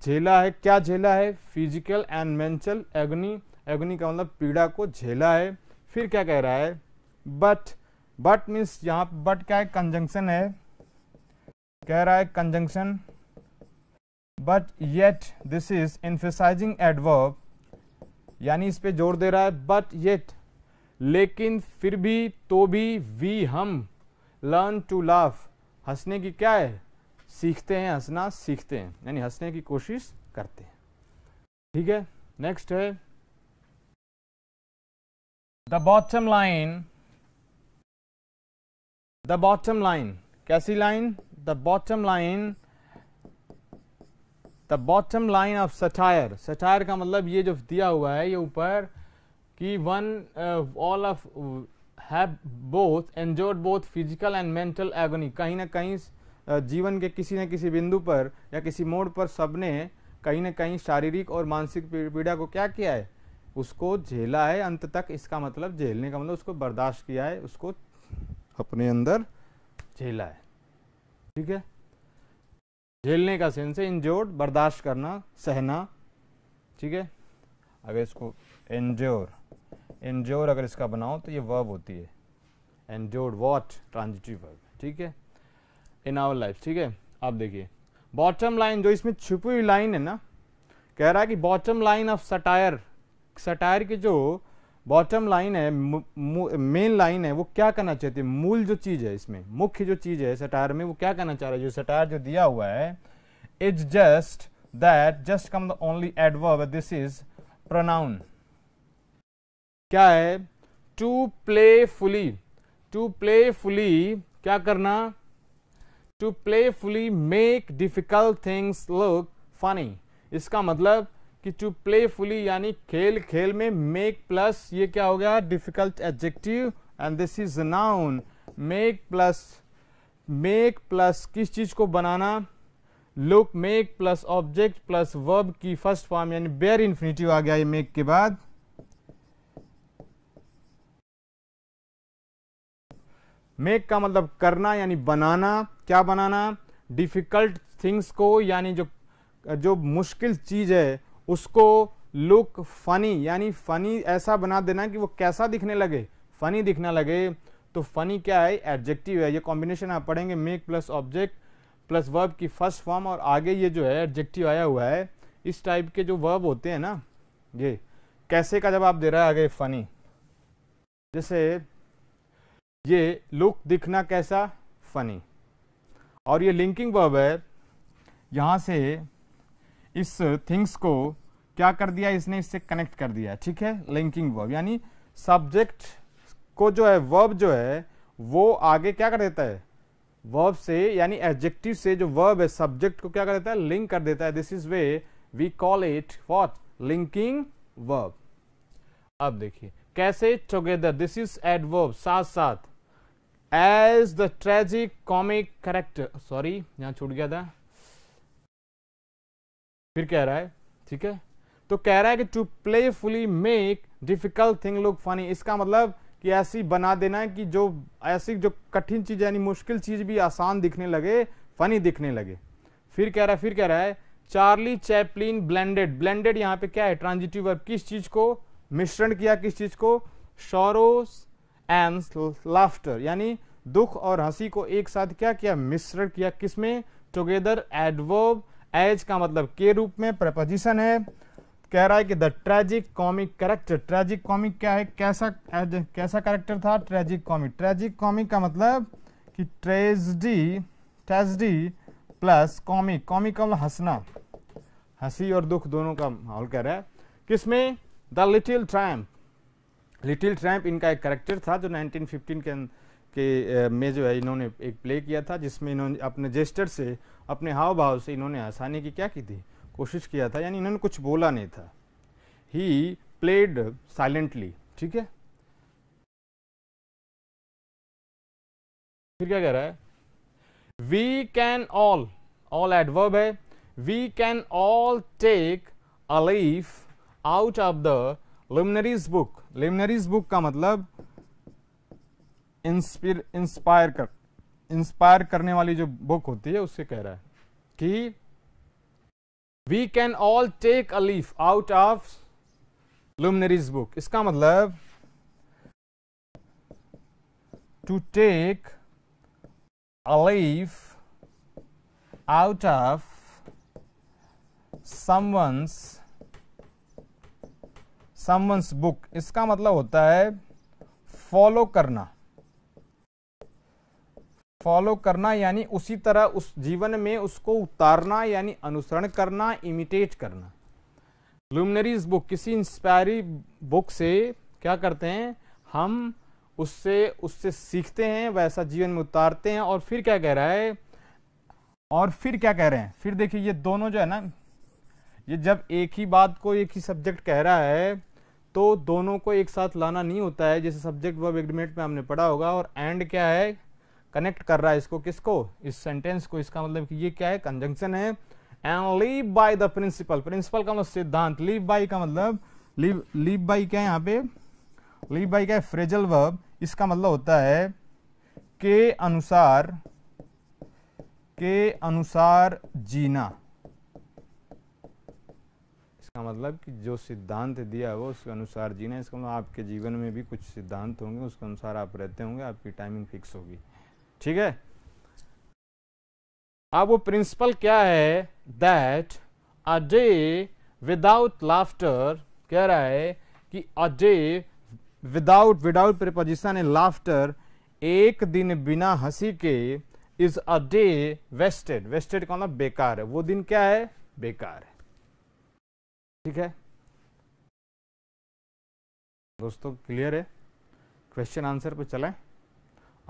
झेला है क्या झेला है physical and mental agony agony का मतलब पीड़ा को झेला है फिर क्या कह रहा है बट बट मीन्स यहाँ बट क्या है कंजंक्शन है कह रहा है conjunction but yet this is emphasising adverb यानी इस पे जोर दे रहा है बट येट लेकिन फिर भी तो भी वी हम लर्न टू लाफ हंसने की क्या है सीखते हैं हंसना सीखते हैं यानी हंसने की कोशिश करते हैं ठीक है नेक्स्ट है the bottom line the bottom line कैसी line the bottom line the bottom line of satire satire का मतलब ये जो दिया हुआ है ये ऊपर कि one all of have both endured both physical and mental agony कहीं ना कहीं जीवन के किसी न किसी बिंदु पर या किसी मोड़ पर सबने कहीं ना कहीं शारीरिक और मानसिक पीड़ा को क्या किया है उसको झेला है अंत तक इसका मतलब झेलने का मतलब उसको बर्दाश्त किया है उसको अपने अंदर झेला है ठीक है झेलने का सेंस है इंजोर बर्दाश्त करना सहना ठीक है अगर इसको एनजोर एनजोर अगर इसका बनाओ तो ये वर्ब होती है एनजोर्ड वॉट ट्रांजिटिव वर्ब ठीक है इन आवर लाइफ ठीक है आप देखिए बॉटम लाइन जो इसमें छुपी हुई लाइन है ना कह रहा है कि bottom line of satire satire के जो बॉटम लाइन है मेन लाइन है वो क्या करना चाहती है मूल जो चीज़ है इसमें मुख्य जो चीज़ है सटायर में वो क्या करना चाह रहा है जो सटायर जो दिया हुआ है it's just that just come the only adverb this is pronoun क्या है to play fully to play fully क्या करना to play fully make difficult things look funny इसका मतलब कि टू प्लेफुली यानी खेल खेल में मेक प्लस ये क्या हो गया difficult adjective and this is noun make plus make plus किस चीज को बनाना look make plus object plus verb की फर्स्ट फॉर्म यानी बेयर इन्फिनेटिव आ गया ये मेक के बाद मेक का मतलब करना यानी बनाना क्या बनाना डिफिकल्ट थिंग्स को यानी जो जो मुश्किल चीज है उसको लुक फनी यानी फनी ऐसा बना देना कि वो कैसा दिखने लगे फनी दिखना लगे तो फनी क्या है एडजेक्टिव है ये कॉम्बिनेशन आप पढ़ेंगे make plus object plus verb की फर्स्ट फॉर्म और आगे ये जो है एडजेक्टिव आया हुआ है इस टाइप के जो वर्ब होते हैं ना ये कैसे का जवाब दे रहा है आगे फनी जैसे ये लुक दिखना कैसा फनी और ये लिंकिंग वर्ब है यहाँ से इस थिंग्स को क्या कर दिया इसने इससे कनेक्ट कर दिया ठीक है लिंकिंग वर्ब यानी सब्जेक्ट को जो है वर्ब जो है वो आगे क्या कर देता है वर्ब से यानी एडजेक्टिव से जो वर्ब है सब्जेक्ट को क्या कर देता है लिंक कर देता है this is way we call it what linking verb अब देखिए कैसे together this is adverb साथ साथ as the tragic comic character sorry यहां छूट गया था फिर कह रहा है ठीक है तो कह रहा है कि to fully make difficult thing look funny इसका मतलब कि ऐसी बना देना कि जो ऐसी जो कठिन चीज़ यानी मुश्किल चीज़ भी आसान दिखने लगे फनी दिखने लगे फिर कह रहा है फिर कह रहा है चार्ली चैपलिन ब्लेंडेड ब्लेंडेड यहां पे क्या है ट्रांजिटिव वर्ब किस चीज़ को मिश्रण किया किस चीज़ को शोरोस एंड लाफ्टर यानी दुख और हंसी को एक साथ क्या किया मिश्रण किया किसमें टुगेदर एडवर्ब एज का मतलब के रूप में प्रपोजिशन है कह रहा है कि the tragic comic character tragic comic क्या है कैसा एज कैसा करेक्टर था ट्रेजिक कॉमिक ट्रेजिक कॉमिक का मतलब कि tragedy tragedy plus comic comic का मतलब हंसना हंसी और दुख दोनों का माहौल कह रहा है किसमें the little tramp little tramp इनका एक करेक्टर था जो 1915 के के में जो है इन्होंने एक प्ले किया था जिसमें इन्होंने अपने जेस्टर से अपने हाव भाव से इन्होंने हंसाने की क्या की थी कोशिश किया था यानी इन्होंने कुछ बोला नहीं था ही प्लेड साइलेंटली ठीक है फिर क्या कह रहा है we can all all adverb है we can all take a leaf out of the luminaries book luminaries book का मतलब इंस्पायर कर इंस्पायर करने वाली जो बुक होती है उससे कह रहा है कि we can all take a leaf out of luminaries book इसका मतलब to take a leaf out of someone's someone's book इसका मतलब होता है फॉलो करना फॉलो करना यानी उसी तरह उस जीवन में उसको उतारना यानी अनुसरण करना इमिटेट करना लुमनरीज बुक किसी इंस्पायरी बुक से क्या करते हैं हम उससे उससे सीखते हैं वैसा जीवन में उतारते हैं और फिर क्या कह रहा है और फिर क्या कह रहे हैं फिर देखिए ये दोनों जो है ना ये जब एक ही बात को एक ही सब्जेक्ट कह रहा है तो दोनों को एक साथ लाना नहीं होता है जैसे सब्जेक्ट वर्ब एग्रीमेंट में हमने पढ़ा होगा और एंड क्या है कनेक्ट कर रहा है इसको किसको इस सेंटेंस को इसका मतलब कि ये क्या है कंजंक्शन है and live by the principle principle का मतलब सिद्धांत लीव बाय का मतलब लीव लीव बाय क्या है यहाँ पे लीव बाय क्या है फ्रेजल वर्ब इसका मतलब होता है के अनुसार के अनुसार जीना इसका मतलब कि जो सिद्धांत दिया है वो उसके अनुसार जीना इसका मतलब आपके जीवन में भी कुछ सिद्धांत होंगे उसके अनुसार आप रहते होंगे आपकी टाइमिंग फिक्स होगी ठीक है अब वो प्रिंसिपल क्या है that a day without laughter कह रहा है कि a day without without preposition a laughter एक दिन बिना हंसी के is a day wasted wasted कौन मतलब बेकार है वो दिन क्या है बेकार है ठीक है दोस्तों क्लियर है क्वेश्चन आंसर पे चलें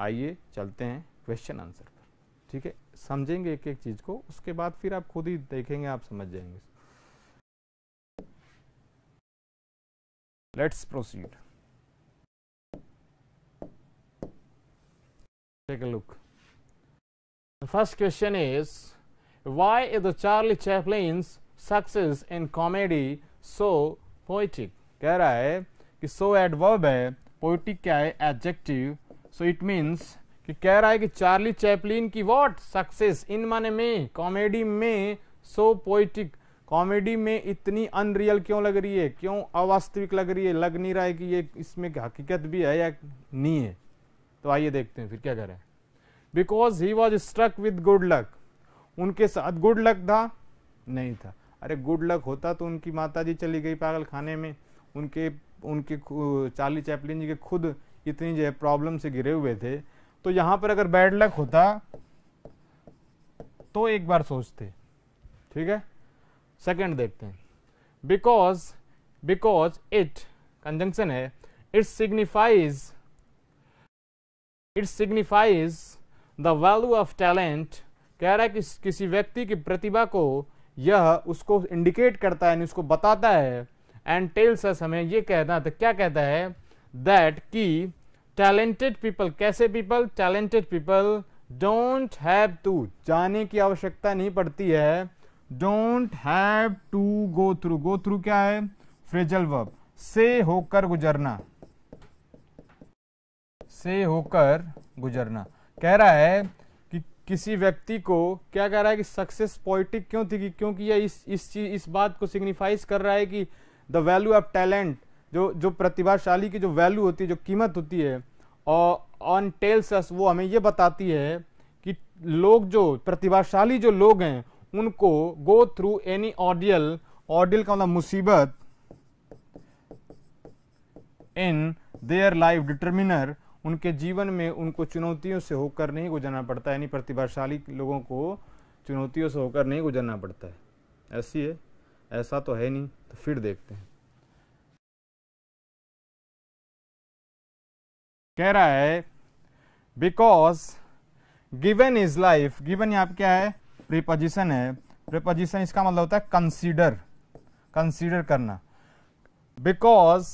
आइए चलते हैं क्वेश्चन आंसर पर ठीक है समझेंगे एक एक चीज को उसके बाद फिर आप खुद ही देखेंगे आप समझ जाएंगे let's proceed take look first question is why is the Charlie Chaplin success in comedy so poetic कह रहा है कि सो so एडवर्ब है पोइटिक क्या है एडजेक्टिव सो इट मीन्स कि कह रहा है कि चार्ली चैपलिन की व्हाट सक्सेस इन माने में कॉमेडी में सो पोइटिक कॉमेडी में इतनी अनरियल क्यों लग रही है क्यों अवास्तविक लग रही है लग नहीं रहा है कि ये इसमें हकीकत भी है या नहीं है तो आइए देखते हैं फिर क्या कह रहे हैं because he was struck with good luck उनके साथ गुड लक था नहीं था अरे गुड लक होता तो उनकी माता जी चली गई पागल खाने में उनके उनके चार्ली चैपलिन जी के खुद इतनी जो है प्रॉब्लम से घिरे हुए थे तो यहाँ पर अगर बैड लक होता तो एक बार सोचते ठीक है सेकंड देखते हैं बिकॉज बिकॉज इट कंजंक्शन है it signifies it signifies the value of talent कह रहा है कि किसी व्यक्ति की प्रतिभा को यह उसको इंडिकेट करता है उसको बताता है एंड टेल्स हमें यह कहना तो क्या कहता है दैट की टैलेंटेड पीपल कैसे people talented people don't have to जाने की आवश्यकता नहीं पड़ती है don't have to go through go through क्या है फ्रेजल वर्ब से होकर गुजरना से होकर गुजरना कह रहा है कि किसी व्यक्ति को क्या कह रहा है कि सक्सेस पॉइटिक क्यों थी क्योंकि यह इस इस चीज इस बात को सिग्निफाइज कर रहा है कि द वैल्यू ऑफ टैलेंट जो जो प्रतिभाशाली की जो वैल्यू होती है जो कीमत होती है और ऑन टेल्स अस वो हमें ये बताती है कि लोग जो प्रतिभाशाली जो लोग हैं उनको गो थ्रू एनी ऑडियल ऑडियल का मतलब मुसीबत इन देयर लाइफ डिटर्मिनर उनके जीवन में उनको चुनौतियों से होकर नहीं गुजरना पड़ता है यानी प्रतिभाशाली लोगों को चुनौतियों से होकर नहीं गुजरना पड़ता है ऐसी है ऐसा तो है नहीं तो फिर देखते हैं कह रहा है because given is life given यहाँ पे क्या है प्रीपोजिशन है प्रीपोजिशन इसका मतलब होता है कंसीडर कंसीडर करना because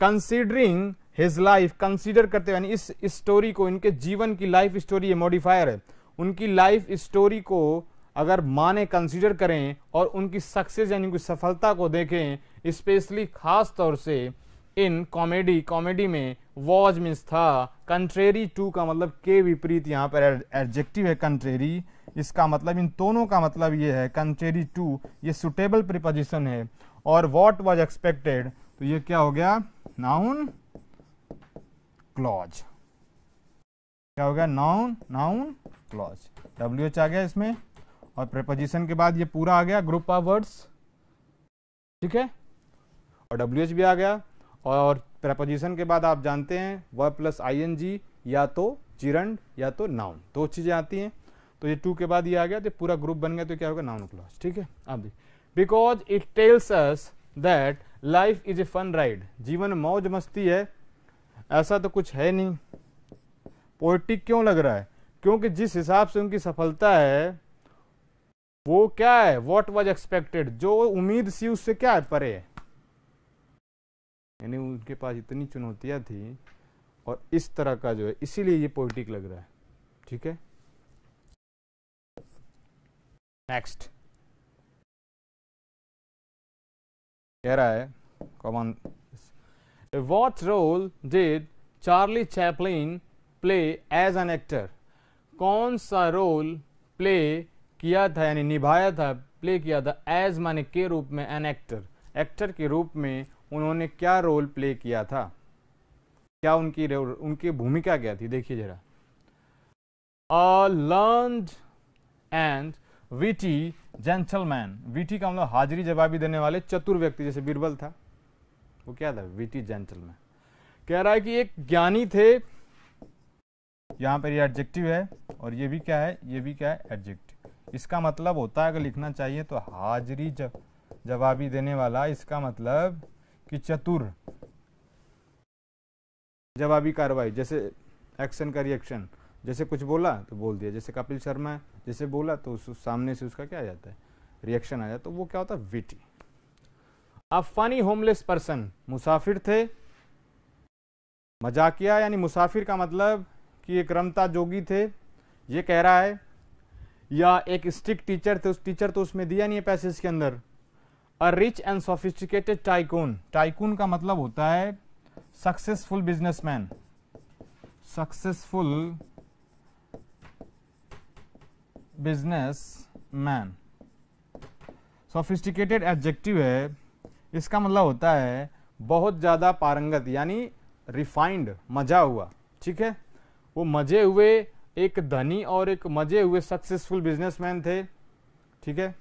considering his life consider करते हुए इस स्टोरी को इनके जीवन की लाइफ स्टोरी ये मॉडिफायर है उनकी लाइफ स्टोरी को अगर माने कंसीडर करें और उनकी सक्सेस यानी उनकी सफलता को देखें स्पेशली खास तौर से इन कॉमेडी कॉमेडी में वॉज मीन्स था कंट्रेरी टू का मतलब के विपरीत यहाँ पर एडजेक्टिव है कंट्रेरी इसका मतलब इन दोनों का मतलब ये है कंट्रेरी टू ये सुटेबल प्रिपोजिशन है और वॉट वॉज एक्सपेक्टेड तो ये क्या हो गया नाउन क्लॉज क्या हो गया noun noun clause W H आ गया इसमें और प्रिपोजिशन के बाद ये पूरा आ गया ग्रुप ऑफ वर्ड्स ठीक है और डब्ल्यू एच भी आ गया और प्रपोजिशन के बाद आप जानते हैं व प्लस आई या तो चिरंड या तो नाउन दो चीज़ें आती हैं तो ये टू के बाद ये आ गया तो पूरा ग्रुप बन गया तो क्या होगा नाउन क्लॉज ठीक है आप because it tells us that life is a fun ride जीवन मौज मस्ती है ऐसा तो कुछ है नहीं पोइटिक क्यों लग रहा है क्योंकि जिस हिसाब से उनकी सफलता है वो क्या है वॉट वॉज एक्सपेक्टेड जो उम्मीद सी उससे क्या है परे है यानी उनके पास इतनी चुनौतियाँ थी और इस तरह का जो है इसीलिए ये पोइटिक लग रहा है ठीक है नेक्स्ट कह रहा है common what role did Charlie Chaplin play as an actor कौन सा रोल प्ले किया था यानी निभाया था प्ले किया था एज माने के रूप में एन एक्टर एक्टर के रूप में उन्होंने क्या रोल प्ले किया था क्या उनकी उनकी भूमिका क्या थी देखिए जरा learn and witty gentleman witty का मतलब हाजिरी जवाबी देने वाले चतुर व्यक्ति जैसे बीरबल था वो क्या था विटी जेंटलमैन कह रहा है कि एक ज्ञानी थे यहां पर ये यह एडजेक्टिव है और ये भी क्या है ये भी क्या है एडजेक्टिव इसका मतलब होता है अगर लिखना चाहिए तो हाजिरी जवाबी देने वाला इसका मतलब कि चतुर जवाबी कार्रवाई जैसे एक्शन का रिएक्शन जैसे कुछ बोला तो बोल दिया जैसे कपिल शर्मा है जैसे बोला तो उस सामने से उसका क्या आ जाता है रिएक्शन आ जाता है तो वो क्या होता है विटी अफानी होमलेस पर्सन मुसाफिर थे मजाकिया यानी मुसाफिर का मतलब कि एक रमता जोगी थे ये कह रहा है या एक स्ट्रिक्ट टीचर थे उस टीचर तो उसमें दिया नहीं है पैसेज के अंदर a rich and sophisticated tycoon tycoon का मतलब होता है successful businessman successful business man sophisticated adjective है इसका मतलब होता है बहुत ज़्यादा पारंगत यानी रिफाइंड मजा हुआ ठीक है वो मजे हुए एक धनी और एक मजे हुए सक्सेसफुल बिजनेसमैन थे ठीक है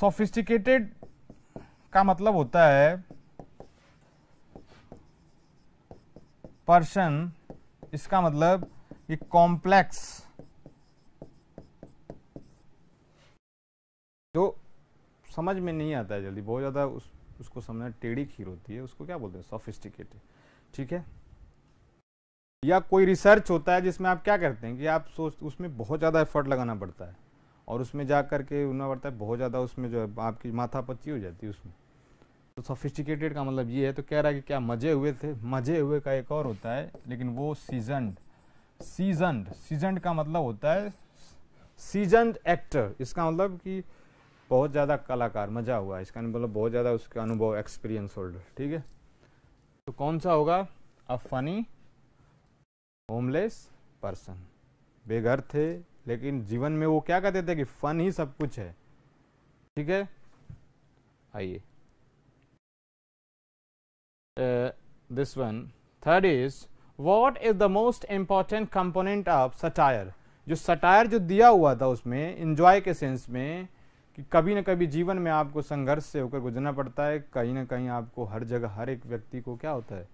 सोफिस्टिकेटेड का मतलब होता है पर्सन इसका मतलब ये कॉम्प्लेक्स जो समझ में नहीं आता है जल्दी बहुत ज़्यादा उस उसको समझना टेढ़ी खीर होती है उसको क्या बोलते हैं सोफिस्टिकेटेड ठीक है या कोई रिसर्च होता है जिसमें आप क्या करते हैं कि आप सोच उसमें बहुत ज़्यादा एफर्ट लगाना पड़ता है और उसमें जा कर के पड़ता है बहुत ज़्यादा उसमें जो है आपकी माथा पच्ची हो जाती है उसमें तो सोफिस्टिकेटेड का मतलब ये है तो कह रहा है कि क्या मजे हुए थे मजे हुए का एक और होता है लेकिन वो सीजन सीजन सीजन का मतलब होता है सीजन एक्टर इसका मतलब कि बहुत ज़्यादा कलाकार मज़ा हुआ इसका मतलब बहुत ज़्यादा उसका अनुभव एक्सपीरियंस होल्डर ठीक है तो कौन सा होगा अ फनी होमलेस पर्सन बेघर थे लेकिन जीवन में वो क्या कहते थे कि फन ही सब कुछ है ठीक है आइए this one third is what is the most important component of satire जो सटायर जो दिया हुआ था उसमें इंजॉय के सेंस में कि कभी ना कभी जीवन में आपको संघर्ष से होकर गुजरना पड़ता है कहीं ना कहीं आपको हर जगह हर एक व्यक्ति को क्या होता है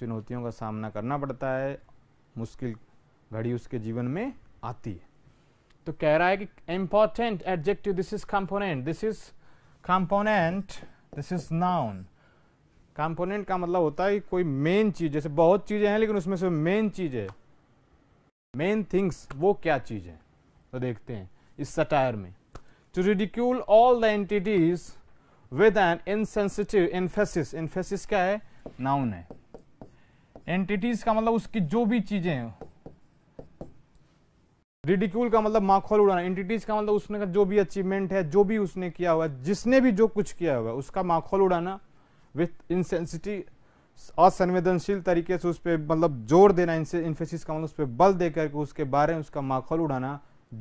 चुनौतियों का सामना करना पड़ता है मुश्किल घड़ी उसके जीवन में आती है तो कह रहा है कि important adjective this is component this is component this is noun component का मतलब होता है कोई मेन चीज जैसे बहुत चीजें हैं लेकिन उसमें से मेन चीज है मेन थिंग्स वो क्या चीज है तो देखते हैं इस सटायर में to ridicule all the entities with an insensitive emphasis emphasis क्या है नाउन है एंटिटीज का मतलब उसकी जो भी चीजें रिडिक्यूल का मतलब माखौल उड़ाना एंटिटीज का मतलब उसने का जो भी अचीवमेंट है जो भी उसने किया हुआ है जिसने भी जो कुछ किया हुआ है उसका माखौल उड़ाना विथ इनसेंसिटी असंवेदनशील तरीके से उस पर मतलब जोर देना इन्फेसिस का मतलब उस पर बल दे करके उसके बारे में उसका माखौल उड़ाना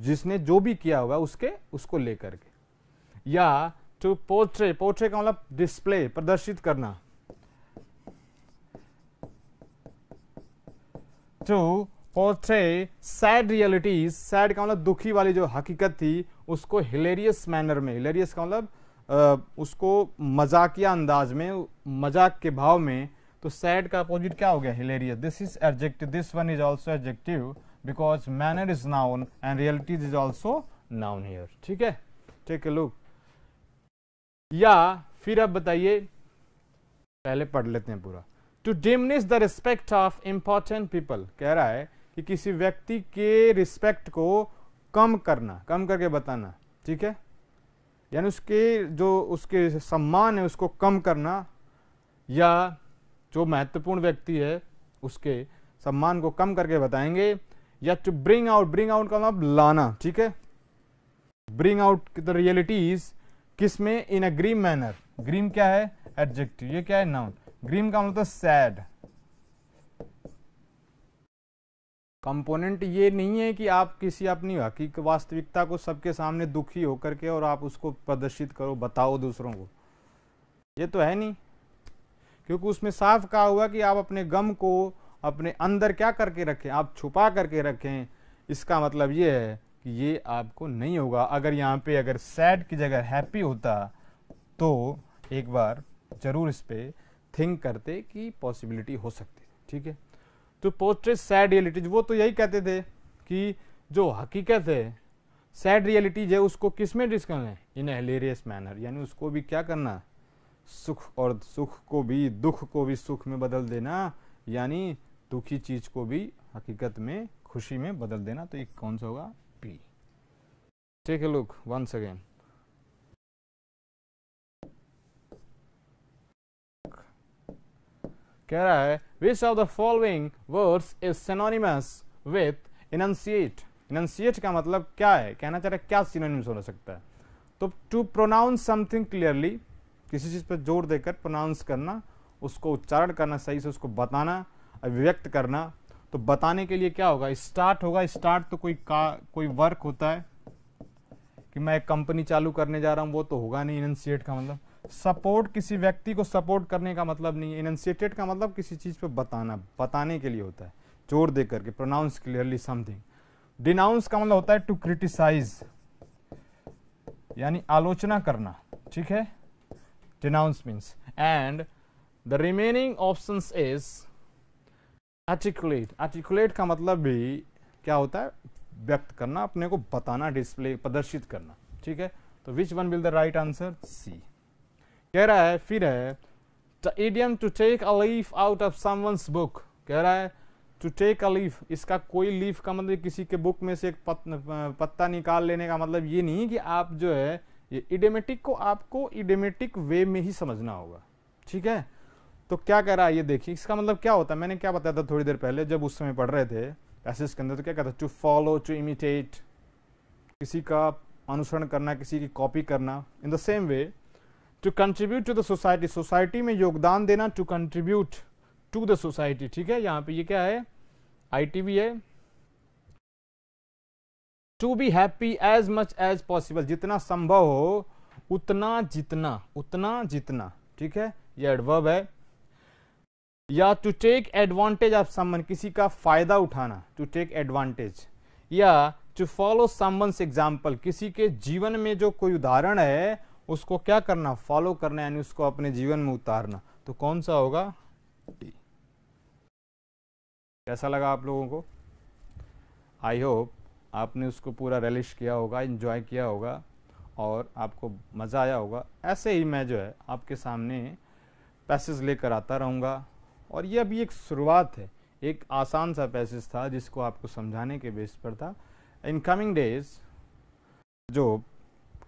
जिसने जो भी किया हुआ है उसके उसको लेकर के या टू पोर्ट्रे पोर्ट्रे का मतलब डिस्प्ले प्रदर्शित करना to portray sad reality sad का मतलब दुखी वाली जो हकीकत थी उसको हिलेरियस मैनर में हिलेरियस का मतलब उसको मजाकिया अंदाज में मजाक के भाव में तो सैड का अपोजिट क्या हो गया hilarious this is adjective this one is also adjective because manner is noun and realities is also noun here ठीक है ठीक है लुक या फिर आप बताइए पहले पढ़ लेते हैं पूरा to diminish the respect of important people कह रहा है कि किसी व्यक्ति के रिस्पेक्ट को कम करना कम करके बताना ठीक है यानी उसके जो उसके सम्मान है उसको कम करना या जो महत्वपूर्ण व्यक्ति है उसके सम्मान को कम करके बताएंगे या to bring out bring out का मतलब लाना ठीक है ब्रिंग आउट द रियलिटीज किस में in a grim manner grim क्या है एडजेक्टिव ये क्या है नाउन ग्रीम का मतलब सैड कंपोनेंट ये नहीं है कि आप किसी अपनी हकीक वास्तविकता को सबके सामने दुखी होकर के और आप उसको प्रदर्शित करो बताओ दूसरों को ये तो है नहीं क्योंकि उसमें साफ कहा हुआ कि आप अपने गम को अपने अंदर क्या करके रखें आप छुपा करके रखें इसका मतलब ये है कि ये आपको नहीं होगा अगर यहाँ पे अगर सैड की जगह हैप्पी होता तो एक बार ज़रूर इस पर थिंक करते कि पॉसिबिलिटी हो सकती ठीक है टू पोर्ट्रे सैड रियलिटीज वो तो यही कहते थे कि जो हकीकत है सैड रियलिटीज है उसको किस में करना है इन एलेरियस मैनर यानी उसको भी क्या करना सुख और सुख को भी दुख को भी सुख में बदल देना यानी दुखी चीज को भी हकीकत में खुशी में बदल देना तो ये कौन सा होगा पी take a look once again कह रहा है which of the following words is synonymous with enunciate enunciate का मतलब क्या है कहना चाह रहा है क्या सिनोनिम्स हो सकता है तो टू प्रोनाउंस समथिंग क्लियरली किसी चीज़ पर जोर देकर प्रोनाउंस करना उसको उच्चारण करना सही से उसको बताना अभिव्यक्त करना तो बताने के लिए क्या होगा स्टार्ट होगा स्टार्ट तो कोई का कोई वर्क होता है कि मैं कंपनी चालू करने जा रहा हूं वो तो होगा नहीं इनंसिएट का मतलब सपोर्ट किसी व्यक्ति को सपोर्ट करने का मतलब नहीं है इनन्सिएटेड का मतलब किसी चीज़ पे बताना बताने के लिए होता है जोर दे करके प्रोनाउंस क्लियरली समथिंग डिनाउंस का मतलब होता है टू क्रिटिसाइज यानी आलोचना करना ठीक है denounce means and the remaining option is articulate articulate का मतलब भी क्या होता है व्यक्त करना अपने को बताना डिस्प्ले प्रदर्शित करना ठीक है तो which one will the right answer C कह रहा है फिर है idiom to take a leaf out of someone's book कह रहा है टू टेक अ लीफ इसका कोई लीफ का मतलब किसी के बुक में से एक पत, पत्ता निकाल लेने का मतलब ये नहीं कि आप जो है ये इडेमेटिक को आपको इडेमेटिक वे में ही समझना होगा ठीक है तो क्या कह रहा है ये देखिए इसका मतलब क्या होता है मैंने क्या बताया था थोड़ी देर पहले जब उस समय पढ़ रहे थे पैसेज के अंदर तो क्या कहता टू फॉलो टू इमिटेट किसी का अनुसरण करना किसी की कॉपी करना in the same way to contribute to the society society में योगदान देना to contribute to the society ठीक है यहां पे ये क्या है आईटीवी है to be happy as much as possible जितना संभव हो उतना जितना उतना जितना ठीक है ये एडवर्ब है या to take advantage of someone किसी का फायदा उठाना टू टेक एडवांटेज या टू फॉलो समवंस एग्जाम्पल किसी के जीवन में जो कोई उदाहरण है उसको क्या करना फॉलो करना यानी उसको अपने जीवन में उतारना तो कौन सा होगा डी कैसा लगा आप लोगों को आई होप आपने उसको पूरा रिलिश किया होगा इन्जॉय किया होगा और आपको मज़ा आया होगा ऐसे ही मैं जो है आपके सामने पैसेज लेकर आता रहूँगा और ये अभी एक शुरुआत है एक आसान सा पैसेज था जिसको आपको समझाने के बेस पर था इन कमिंग डेज जो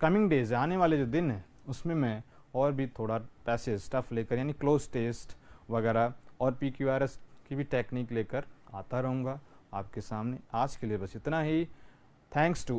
कमिंग डेज आने वाले जो दिन हैं उसमें मैं और भी थोड़ा पैसेज स्टफ लेकर यानी क्लोज टेस्ट वगैरह और पी क्यू आर एस की भी टेक्निक लेकर आता रहूँगा आपके सामने आज के लिए बस इतना ही थैंक्स टू